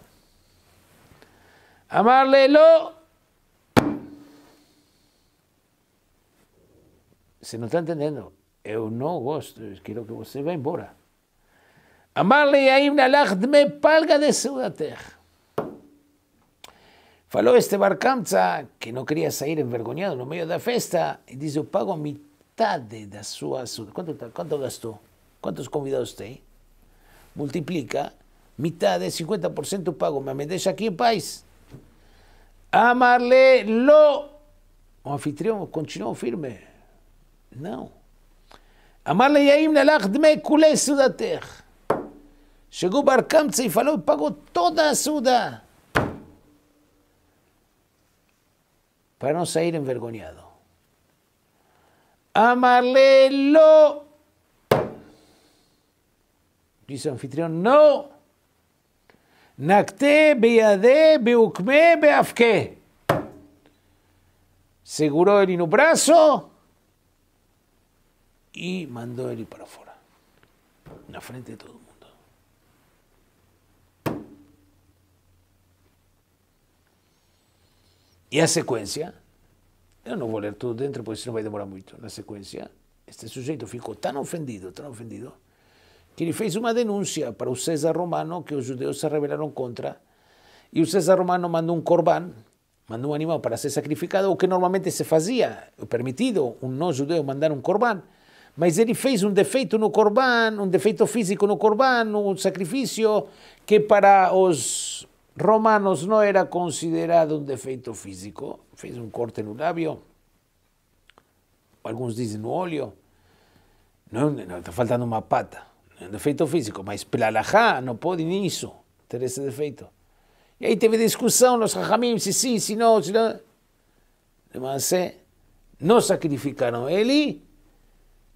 S7: Amarle lo. Você não está entendendo? Eu não gosto, eu quero que você vá embora. Amarle Amar Leiló, me palga de sua terra. Faló este Barcamza que no quería salir envergonhado medio de la festa y dice, yo pago mitad de su Quanto, ¿Cuánto gastó? ¿Cuántos convidados tiene? Multiplica, Mitad de 50% pago, me deja aquí en país, Amarle lo. O anfitrión continuó firme. No. Amarle Yaim Nalach Dmei kule Sudater. Llegó Barcamza y falou: pago toda suda. para no salir envergoñado. amarlelo Dice anfitrión, no. Nacte, Beade, Beukme, Beafke. Seguró el inubrazo y mandó el para afuera. En la frente de todo E a yo no voy a leer todo dentro, porque va a demorar mucho, Na secuencia, este sujeito ficou tan ofendido, tan ofendido, que ele fez una denuncia para o César Romano que los judeus se rebelaron contra. y o César Romano mandó un corban, mandó un animal para ser sacrificado, o que normalmente se fazia, permitido, un no judeu mandar un corban. Mas ele fez um defeito no corban, un defeito físico no corban, un sacrificio que para os Romanos no era considerado um defeito físico, fez um corte no lábio, alguns dizem no olho, não, está faltando uma pata, é um defeito físico, mas pela Lajá não pode nisso ter esse defeito. E aí teve discussão nos Rahamim, se sim, se não, se não. Mas, eh, não sacrificaram ele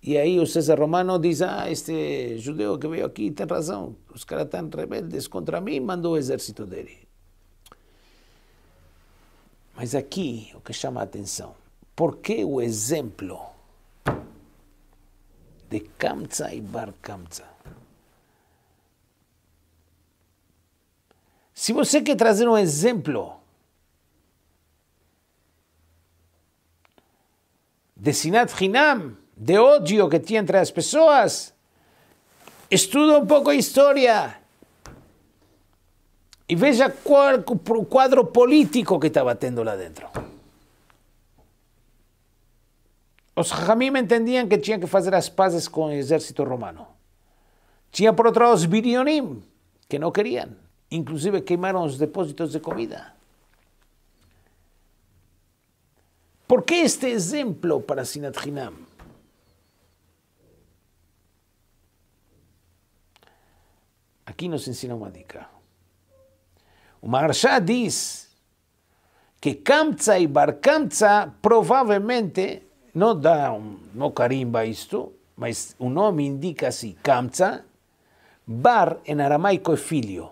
S7: e aí o César Romano diz, ah, este judeu que veio aqui tem razão, os caras estão rebeldes contra mim, mandou o exército dele. Mas aqui o que chama a atenção, por que o exemplo de Kamtsa e Bar Kamtsa? Se você quer trazer um exemplo de Sinat Hinam, de odio que tiene entre personas personas. un poco poco y y vea cuál es político que estaba teniendo lá dentro. Los me entendían que tenían que hacer las paces con el ejército romano. Tienen por otro lado, los Birionim, que no querían. Inclusive quemaron los depósitos de comida. ¿Por qué este ejemplo para Sinat Aqui nos ensina uma dica. O Maharsha diz que Kamtsa e Bar provavelmente não dá um, não carimba isto, mas o nome indica assim, Kamtsa, Bar em aramaico é filho.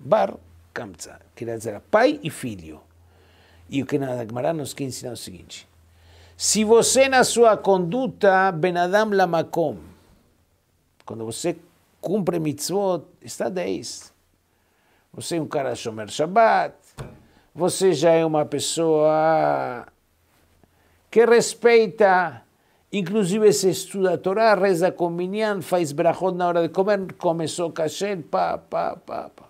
S7: Bar Kamtsa, quer dizer pai e filho. E o que na Gemara nos quer ensinar é o seguinte, se você na sua conduta, Benadam Lamakom, quando você cumpre mitzvot, está 10. Você é um cara shomer Shabbat, você já é uma pessoa que respeita, inclusive se estuda a Torá, reza com minyan, faz brachot na hora de comer, começou kasher, pá, pá, pá, pá.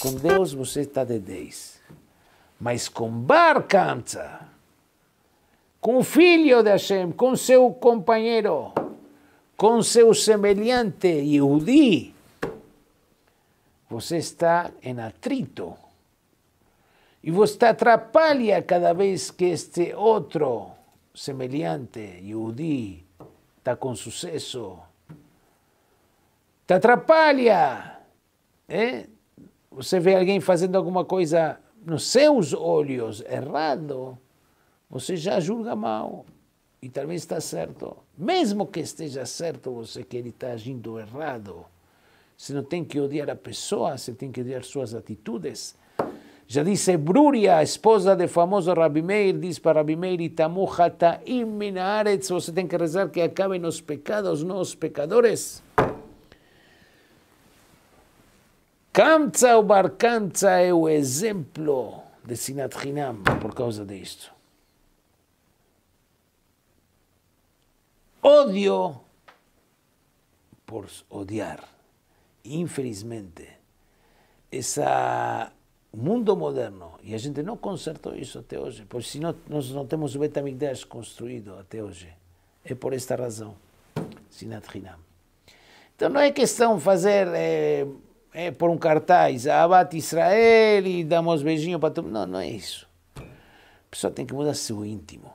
S7: Com Deus você está de 10. Mas com Bar Kamsa, com o filho de Hashem, com seu companheiro, com seu semelhante Yehudi, você está em atrito. E você atrapalha cada vez que este outro semelhante, Yehudi, está com sucesso. Te atrapalha. Eh? Você vê alguém fazendo alguma coisa nos seus olhos errado, você já julga mal e talvez está certo. Mesmo que esteja certo você que ele está agindo errado, você não tem que odiar a pessoa, você tem que odiar suas atitudes. Já disse Brúria, esposa do famoso Rabi Meir, diz para Rabi Meir, você tem que rezar que acabem os pecados, não os pecadores. Kamtsa ou Barkamtsa é o exemplo de Sinat Hinam por causa disto. odio por odiar. Infelizmente, esse mundo moderno, e a gente não consertou isso até hoje, pois se não, nós não temos o Betamigdash construído até hoje, é por esta razão, Sinat Hinam. Então não é questão fazer é, é, por um cartaz, abate Israel e damos beijinho para todo mundo. Não, não é isso. A pessoa tem que mudar seu íntimo.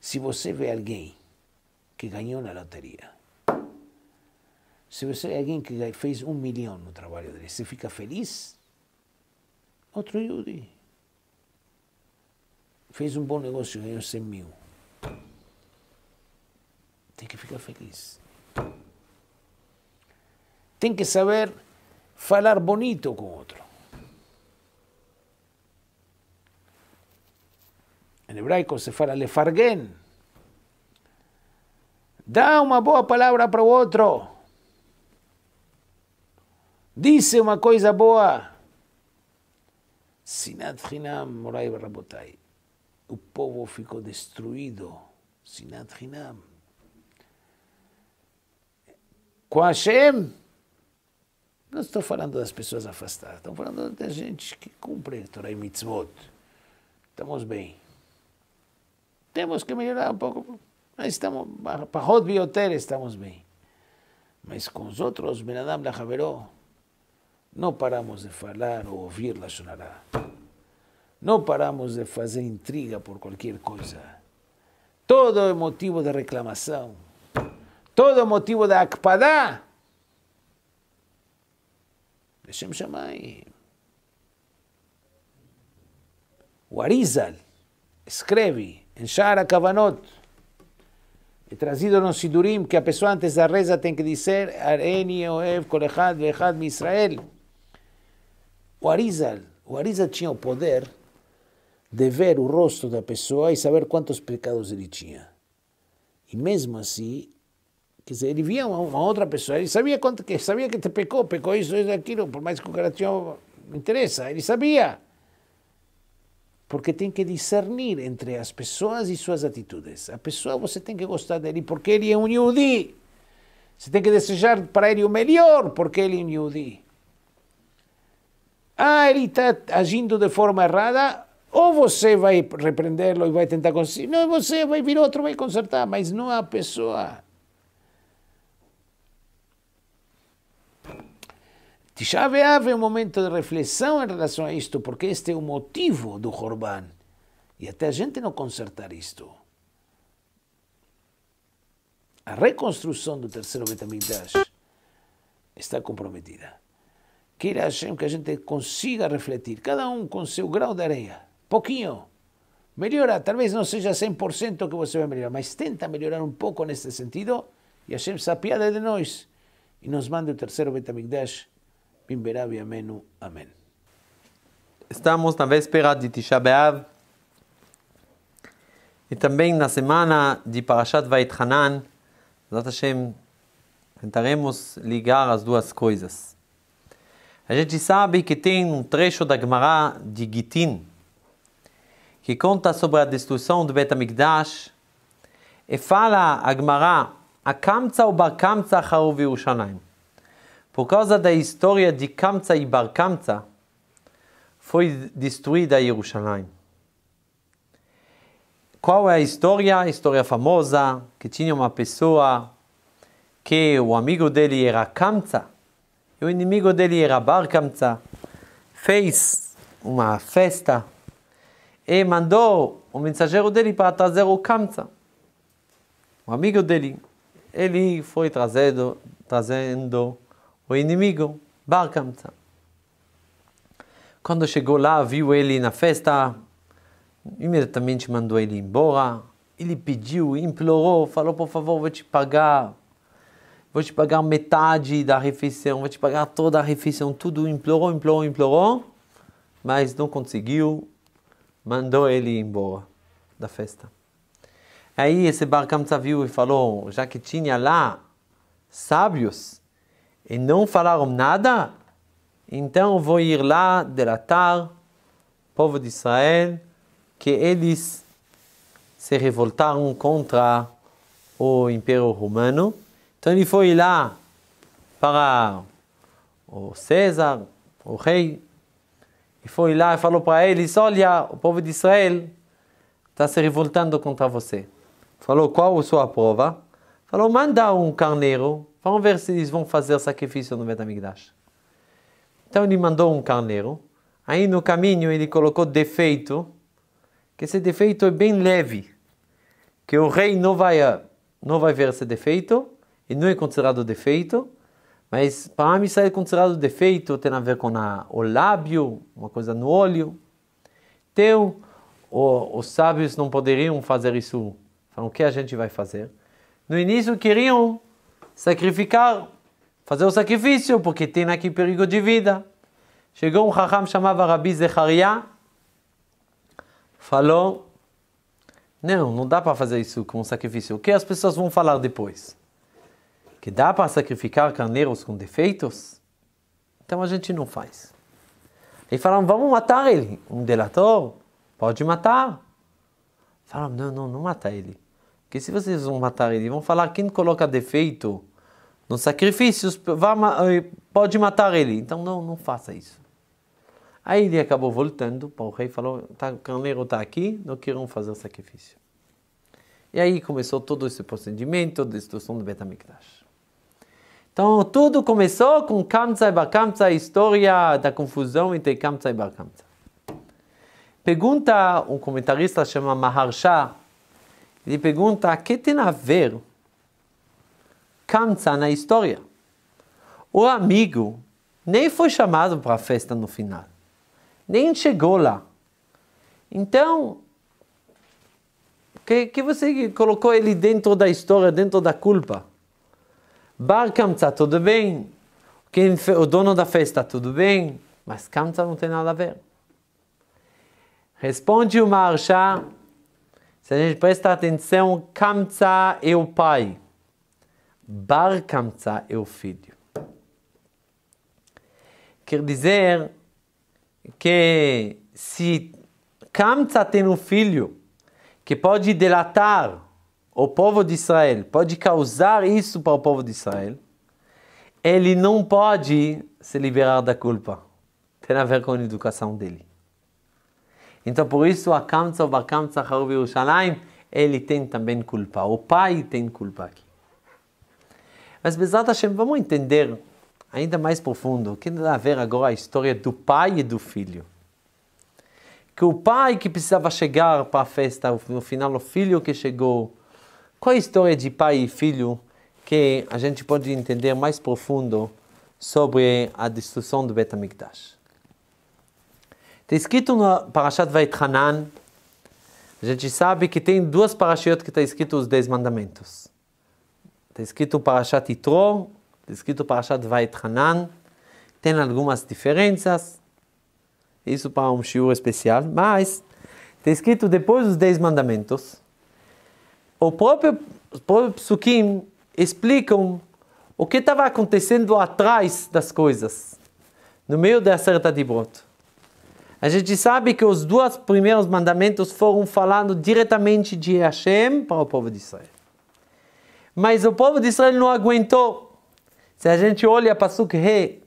S7: Se você vê alguém que ganhou na loteria, se você é alguém que fez um milhão no trabalho dele, você fica feliz? Outro Yudi fez um bom negócio, e ganhou 100 mil. Tem que ficar feliz. Tem que saber falar bonito com o outro. em hebraico se fala lefargen. Dá uma boa palavra para o outro. Disse uma coisa boa. Sinat Hinam, Morai Rabotai. O povo ficou destruído. Sinat Hinam. Com Hashem, não estou falando das pessoas afastadas, estou falando da gente que cumpre Torah e Mitzvot. Estamos bem. Tenemos que mejorar un poco. estamos, para Hot estamos bien Mas con nosotros, outros, la Javeró, no paramos de falar oír la sonará. no paramos de hacer intriga por cualquier cosa. Todo motivo de reclamación. Todo motivo de acpadá. Dejemos llamar Warizal Arizal escreve em Shar Kavanot, é trazido no Sidurim que a pessoa antes da reza tem que dizer Areni Oev Kolechad Vechad Israel. O Arizal, o Arizal tinha o poder de ver o rosto da pessoa e saber quantos pecados ele tinha. E mesmo assim, quer dizer, ele via uma, outra pessoa, ele sabia quanto que sabia que te pecou, pecou isso, isso, aquilo, por mais que o cara tinha não interessa, ele sabia porque tem que discernir entre as pessoas e suas atitudes. A pessoa você tem que gostar dele porque ele é um Yudi. Você tem que desejar para ele o melhor porque ele é um Yudi. Ah, ele está agindo de forma errada. Ou você vai repreendê-lo e vai tentar conseguir. Não, você vai vir outro, vai consertar. Mas não a pessoa. Tisha B'Av é um momento de reflexão em relação a isto, porque este é o motivo do Jorban. E até a gente não consertar isto. A reconstrução do terceiro Betamigdash está comprometida. Queira Hashem que a gente consiga refletir, cada um com seu grau de areia, pouquinho. Melhora, talvez não seja 100% que você vai melhorar, mas tenta melhorar um pouco neste sentido e Hashem se apiada de nós e nos manda o terceiro
S3: Betamigdash Amém. Estamos na véspera de Tisha B'Av e também na semana de Parashat Vaitchanan, Zat Hashem, tentaremos ligar as duas coisas. A gente sabe que tem um trecho da Gemara de Gitin que conta sobre a destruição do Bet HaMikdash e fala a Gemara, A ou bar Barkamtsa Haruv Yerushalayim. Por causa da história de Kamsa e Bar Kamsa, foi destruída Jerusalém. Qual é a história? história famosa que tinha uma pessoa que o amigo dele era Kamsa e o inimigo dele era Bar Kamsa. Fez uma festa e mandou o mensageiro dele para trazer o Kamsa. O amigo dele, ele foi trazendo, trazendo o inimigo, Bar Quando chegou lá, viu ele na festa, imediatamente mandou ele embora. Ele pediu, implorou, falou: por favor, vou te pagar. Vou te pagar metade da refeição, vou te pagar toda a refeição, tudo. Implorou, implorou, implorou, mas não conseguiu. Mandou ele embora da festa. Aí esse Bar viu e falou: já que tinha lá sábios, e não falaram nada, então vou ir lá delatar o povo de Israel que eles se revoltaram contra o Império Romano. Então ele foi lá para o César, o rei, e foi lá e falou para eles: Olha, o povo de Israel está se revoltando contra você. Falou: Qual a sua prova? Falou: Manda um carneiro Vamos ver se eles vão fazer sacrifício no Betamigdash. Então ele mandou um carneiro. Aí no caminho ele colocou defeito, que esse defeito é bem leve, que o rei não vai, ah, não vai ver esse defeito, e não é considerado defeito, mas para mim isso é considerado defeito, tem a ver com a, o lábio, uma coisa no olho. Então, o, os sábios não poderiam fazer isso. Falam, então, o que a gente vai fazer? No início queriam sacrificar, fazer o sacrifício, porque tem aqui perigo de vida. Chegou um Raham chamava Rabi Zecharia, falou: Não, não dá para fazer isso com sacrifício. O que as pessoas vão falar depois? Que dá para sacrificar carneiros com defeitos? Então a gente não faz. E falaram: Vamos matar ele. Um delator pode matar. Falaram: Não, não, não mata ele. Porque se vocês vão matar ele, vão falar: Quem coloca defeito no sacrifícios, vá, eh, pode matar ele. Então não, não faça isso. Aí ele acabou voltando para o rei e falou: tá, o carneiro está aqui, não queiram fazer sacrifício. E aí começou todo esse procedimento de destruição do Betamikdash. Então tudo começou com Kamsa e Bar a história da confusão entre Kamsa e Bar Pergunta um comentarista chama Maharsha, ele pergunta: "O que tem a ver Kamsa na história. O amigo nem foi chamado para a festa no final, nem chegou lá. Então, que, que você colocou ele dentro da história, dentro da culpa? Bar Kamsa, tudo bem. Quem, o dono da festa, tudo bem. Mas Kamsa não tem nada a ver. Responde o Marsha. Se a gente presta atenção, Kamsa é o pai. Bar Kamtsa é o filho. Quer dizer que se Kamtsa tem um filho que pode delatar o povo de Israel, pode causar isso para o povo de Israel, ele não pode se liberar da culpa. Tem a ver com a educação dele. Então, por isso, a Kamtsa, o Bar Kamtsa, Harub Yerushalayim, ele tem também culpa. O pai tem culpa aqui. Mas Bezat Hashem, vamos entender ainda mais profundo o que tem a ver agora a história do pai e do filho. Que o pai que precisava chegar para a festa, no final o filho que chegou. Qual é a história de pai e filho que a gente pode entender mais profundo sobre a destruição do Bet HaMikdash? Está escrito no Parashat Vayit a gente sabe que tem duas parashiot que está escrito os Dez Mandamentos. Está escrito Parashat Itro, está escrito Parashat Vaithanan. Tem algumas diferenças. Isso para um shiur especial. Mas está escrito depois dos Dez Mandamentos. O próprio, os próprios psukim explica o que estava acontecendo atrás das coisas, no meio da certa de broto. A gente sabe que os dois primeiros mandamentos foram falando diretamente de Hashem para o povo de Israel. Mas o povo de Israel não aguentou. Se a gente olha Pasuk He,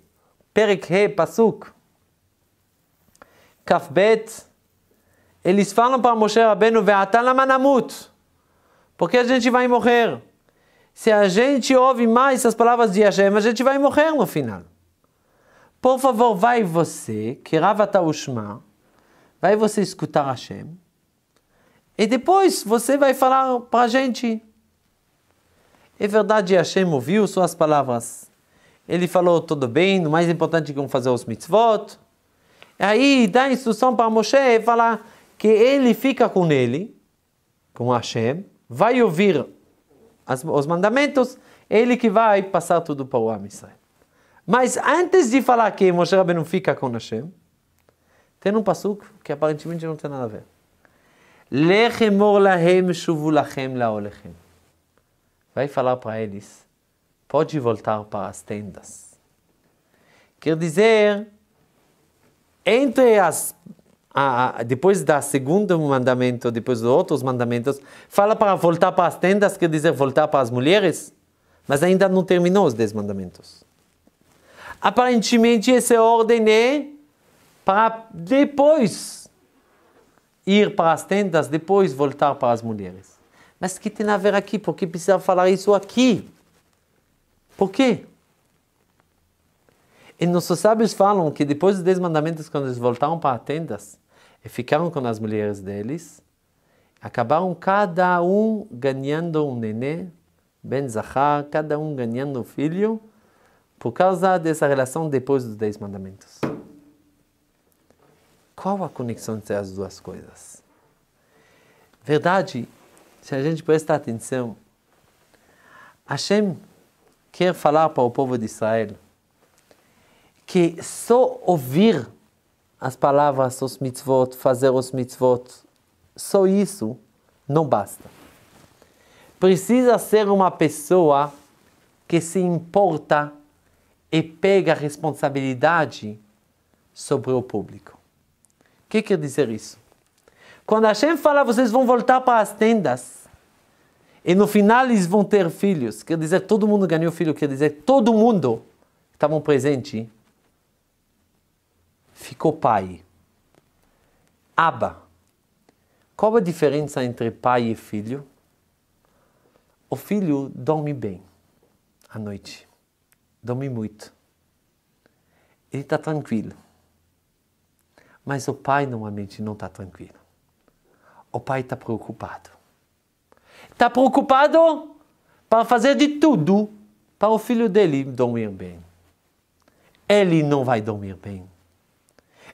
S3: Perek He, Pasuk, Kafbet, eles falam para Moshe Rabbeinu, Ve'atalamanamut, porque a gente vai morrer. Se a gente ouve mais as palavras de Hashem, a gente vai morrer no final. Por favor, vai você, que Ravata Ushma, vai você escutar Hashem, e depois você vai falar para a gente é verdade, Hashem ouviu suas palavras. Ele falou, tudo bem, o mais importante é que vamos fazer os mitzvot. Aí dá instrução para Moshe e fala que ele fica com ele, com Hashem, vai ouvir as, os mandamentos, ele que vai passar tudo para o Am Israel. Mas antes de falar que Moshe Rabbeinu fica com Hashem, tem um passuco que aparentemente não tem nada a ver. Lechem or lahem shuvu lahem laolechem vai falar para eles: pode voltar para as tendas. Quer dizer, entre as. A, a, depois da segundo mandamento, depois dos outros mandamentos, fala para voltar para as tendas, quer dizer voltar para as mulheres, mas ainda não terminou os dez mandamentos. Aparentemente, essa ordem é para depois ir para as tendas, depois voltar para as mulheres. Mas que tem a ver aqui? Por que precisa falar isso aqui? Por quê? E nossos sábios falam que depois dos Dez Mandamentos, quando eles voltaram para tendas e ficaram com as mulheres deles, acabaram cada um ganhando um nenê, Ben Zahar, cada um ganhando um filho, por causa dessa relação depois dos Dez Mandamentos. Qual a conexão entre as duas coisas? Verdade, se a gente prestar atenção, Hashem quer falar para o povo de Israel que só ouvir as palavras, os mitzvot, fazer os mitzvot, só isso não basta. Precisa ser uma pessoa que se importa e pega responsabilidade sobre o público. O que quer dizer isso? Quando Hashem fala, vocês vão voltar para as tendas. E no final eles vão ter filhos. Quer dizer, todo mundo ganhou filho. Quer dizer, todo mundo que estava presente ficou pai. Aba. Qual a diferença entre pai e filho? O filho dorme bem à noite. Dorme muito. Ele está tranquilo. Mas o pai normalmente não está tranquilo o pai está preocupado. Está preocupado para fazer de tudo para o filho dele dormir bem. Ele não vai dormir bem.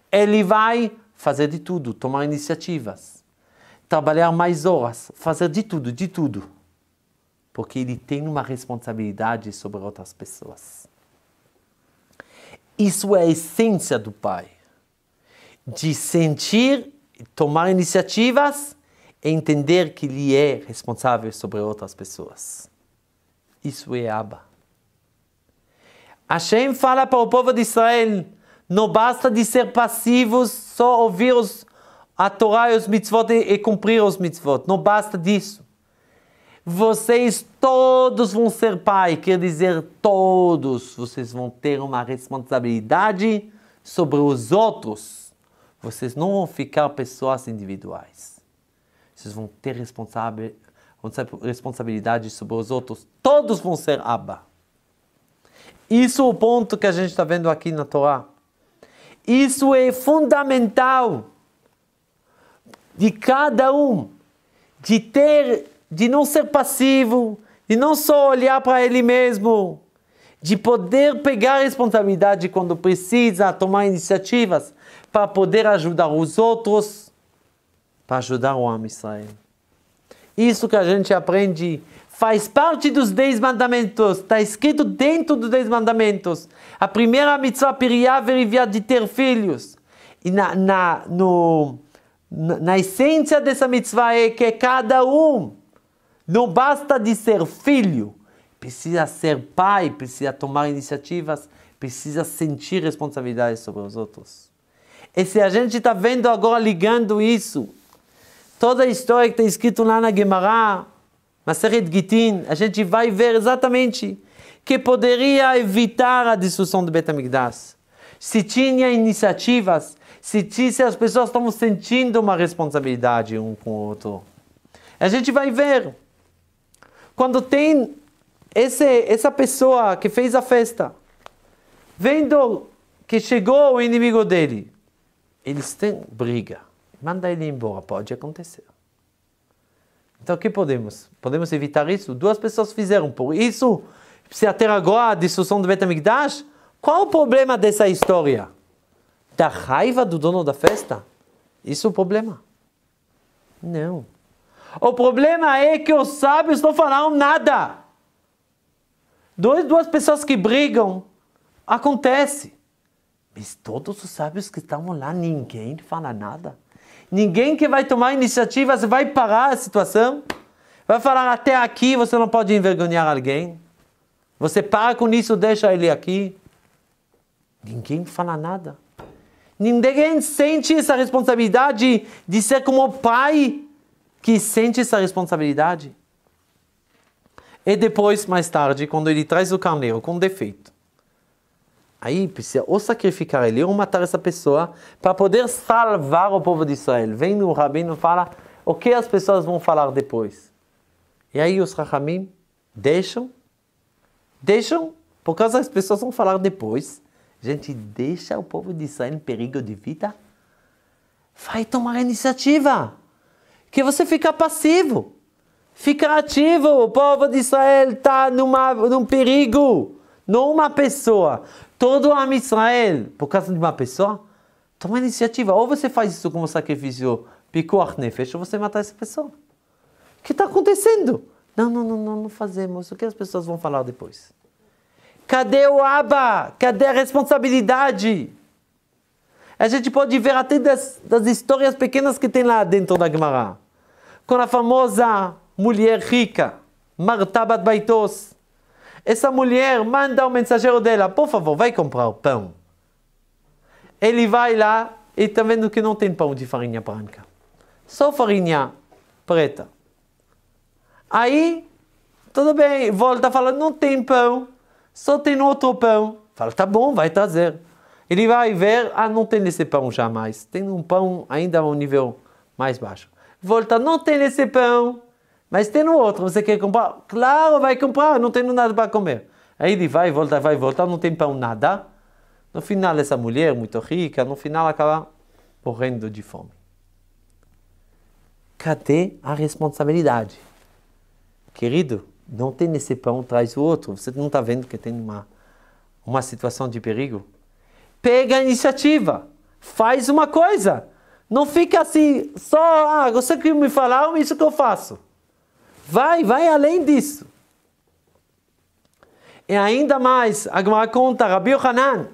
S3: Ele vai fazer de tudo, tomar iniciativas, trabalhar mais horas, fazer de tudo, de tudo. Porque ele tem uma responsabilidade sobre outras pessoas. Isso é a essência do pai. De sentir tomar iniciativas e entender que ele é responsável sobre outras pessoas. Isso é Abba. Hashem fala para o povo de Israel: não basta de ser passivos, só ouvir os, a Torá e os mitzvot e, e cumprir os mitzvot. Não basta disso. Vocês todos vão ser pai, quer dizer, todos vocês vão ter uma responsabilidade sobre os outros vocês não vão ficar pessoas individuais. Vocês vão ter responsabilidade sobre os outros. Todos vão ser Abba. Isso é o ponto que a gente está vendo aqui na Torá. Isso é fundamental de cada um, de ter, de não ser passivo, de não só olhar para ele mesmo, de poder pegar responsabilidade quando precisa, tomar iniciativas, para poder ajudar os outros, para ajudar o homem Israel. Isso que a gente aprende faz parte dos Dez Mandamentos, está escrito dentro dos Dez Mandamentos. A primeira mitzvah, Piriaver de ter filhos. E na, na, no, na, na essência dessa mitzvah é que é cada um não basta de ser filho, precisa ser pai, precisa tomar iniciativas, precisa sentir responsabilidade sobre os outros. E se a gente está vendo agora ligando isso, toda a história que está escrito lá na Gemara, Maseret Gitin, a gente vai ver exatamente que poderia evitar a destruição do Betamigdás. Se tinha iniciativas, se, se as pessoas estão sentindo uma responsabilidade um com o outro. A gente vai ver. Quando tem esse, essa pessoa que fez a festa, vendo que chegou o inimigo dele, eles têm briga. Manda ele embora, pode acontecer. Então o que podemos? Podemos evitar isso? Duas pessoas fizeram por isso. Se ter agora a discussão do Betamigdash? Qual o problema dessa história? Da raiva do dono da festa? Isso é o problema? Não. O problema é que os sábios não falaram nada. Duas, duas pessoas que brigam, acontece. Mas todos os sábios que estavam lá, ninguém fala nada. Ninguém que vai tomar iniciativa vai parar a situação. Vai falar até aqui, você não pode envergonhar alguém. Você para com isso, deixa ele aqui. Ninguém fala nada. Ninguém sente essa responsabilidade de ser como o pai que sente essa responsabilidade. E depois, mais tarde, quando ele traz o carneiro com defeito, Aí precisa ou sacrificar ele ou matar essa pessoa para poder salvar o povo de Israel. Vem o rabino fala o que as pessoas vão falar depois. E aí os rachamim deixam, deixam, por causa das pessoas vão falar depois. Gente, deixa o povo de Israel em perigo de vida. Vai tomar a iniciativa. Que você fica passivo. Fica ativo. O povo de Israel está num perigo. Não uma pessoa todo a Israel por causa de uma pessoa, toma iniciativa. Ou você faz isso como sacrifício pikuach nefesh, ou você mata essa pessoa. O que está acontecendo? Não, não, não, não, fazemos. O que as pessoas vão falar depois? Cadê o Abba? Cadê a responsabilidade? A gente pode ver até das, das histórias pequenas que tem lá dentro da Gemara. Com a famosa mulher rica, Martabat Baitos, essa mulher manda o mensageiro dela, por favor, vai comprar pão. Ele vai lá e está vendo que não tem pão de farinha branca. Só farinha preta. Aí, tudo bem, volta fala, não tem pão, só tem outro pão. Fala, tá bom, vai trazer. Ele vai ver, ah, não tem esse pão jamais, Tem um pão ainda a um nível mais baixo. Volta, não tem esse pão. Mas tem no outro, você quer comprar? Claro, vai comprar, não tem nada para comer. Aí ele vai, volta, vai, volta, não tem pão, nada. No final, essa mulher, muito rica, no final acaba morrendo de fome. Cadê a responsabilidade? Querido, não tem esse pão, traz o outro. Você não está vendo que tem uma, uma situação de perigo? Pega a iniciativa, faz uma coisa. Não fica assim, só, ah, você que me falar, isso que eu faço. Vai, vai além disso. E ainda mais, a conta, Rabi Hanan,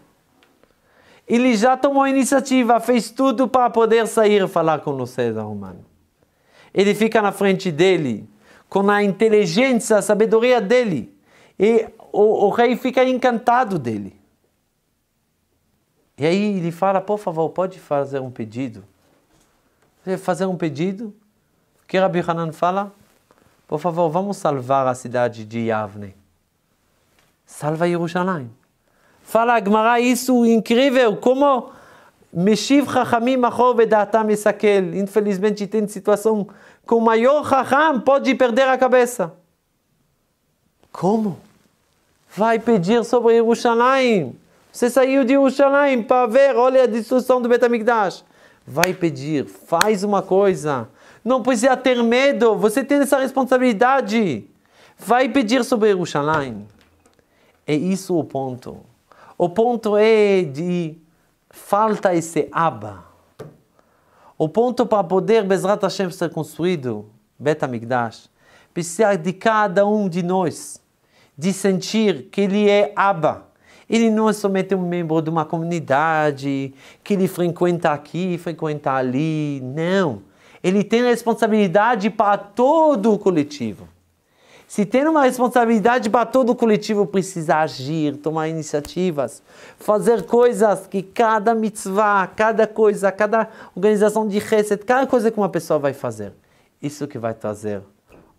S3: ele já tomou a iniciativa, fez tudo para poder sair falar com o César Romano. Ele fica na frente dele, com a inteligência, a sabedoria dele. E o, o rei fica encantado dele. E aí ele fala, por favor, pode fazer um pedido? Fazer um pedido? O que Rabi Hanan fala? Por favor, vamos salvar a cidade de Yavne. Salva Jerusalém. Fala a Gemara, isso incrível, como Meshiv Chachamim Achov Edatam Isakel. Infelizmente tem situação com o maior Chacham pode perder a cabeça. Como? Vai pedir sobre Jerusalém. Você saiu de Jerusalém para ver, olha a destruição do Betamigdash. Vai pedir, faz uma coisa. Não precisa é ter medo, você tem essa responsabilidade. Vai pedir sobre Jerusalém. É isso o ponto. O ponto é de falta esse aba. O ponto para poder Bezrat Hashem ser construído, Bet HaMikdash, precisa de cada um de nós, de sentir que ele é aba. Ele não é somente um membro de uma comunidade, que ele frequenta aqui, frequenta ali, não. Ele tem responsabilidade para todo o coletivo. Se tem uma responsabilidade para todo o coletivo, precisa agir, tomar iniciativas, fazer coisas que cada mitzvah, cada coisa, cada organização de reset, cada coisa que uma pessoa vai fazer. Isso que vai trazer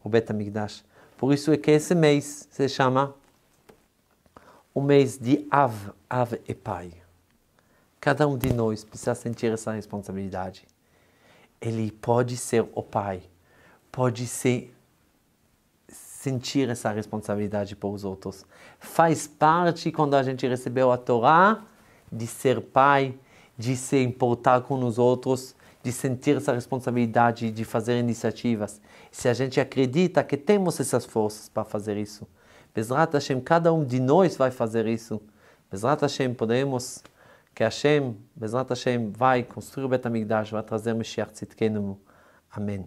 S3: o Migdash. Por isso é que esse mês se chama o mês de Av, Av e Pai. Cada um de nós precisa sentir essa responsabilidade ele pode ser o pai, pode ser sentir essa responsabilidade para os outros. Faz parte quando a gente recebeu a Torá de ser pai, de se importar com os outros, de sentir essa responsabilidade de fazer iniciativas. Se a gente acredita que temos essas forças para fazer isso, Bezrat Hashem, cada um de nós vai fazer isso. Bezrat Hashem, podemos כי השם, בעזרת השם, ויקונסטרו בית המקדש ותרזר משיח צדקנו, אמן.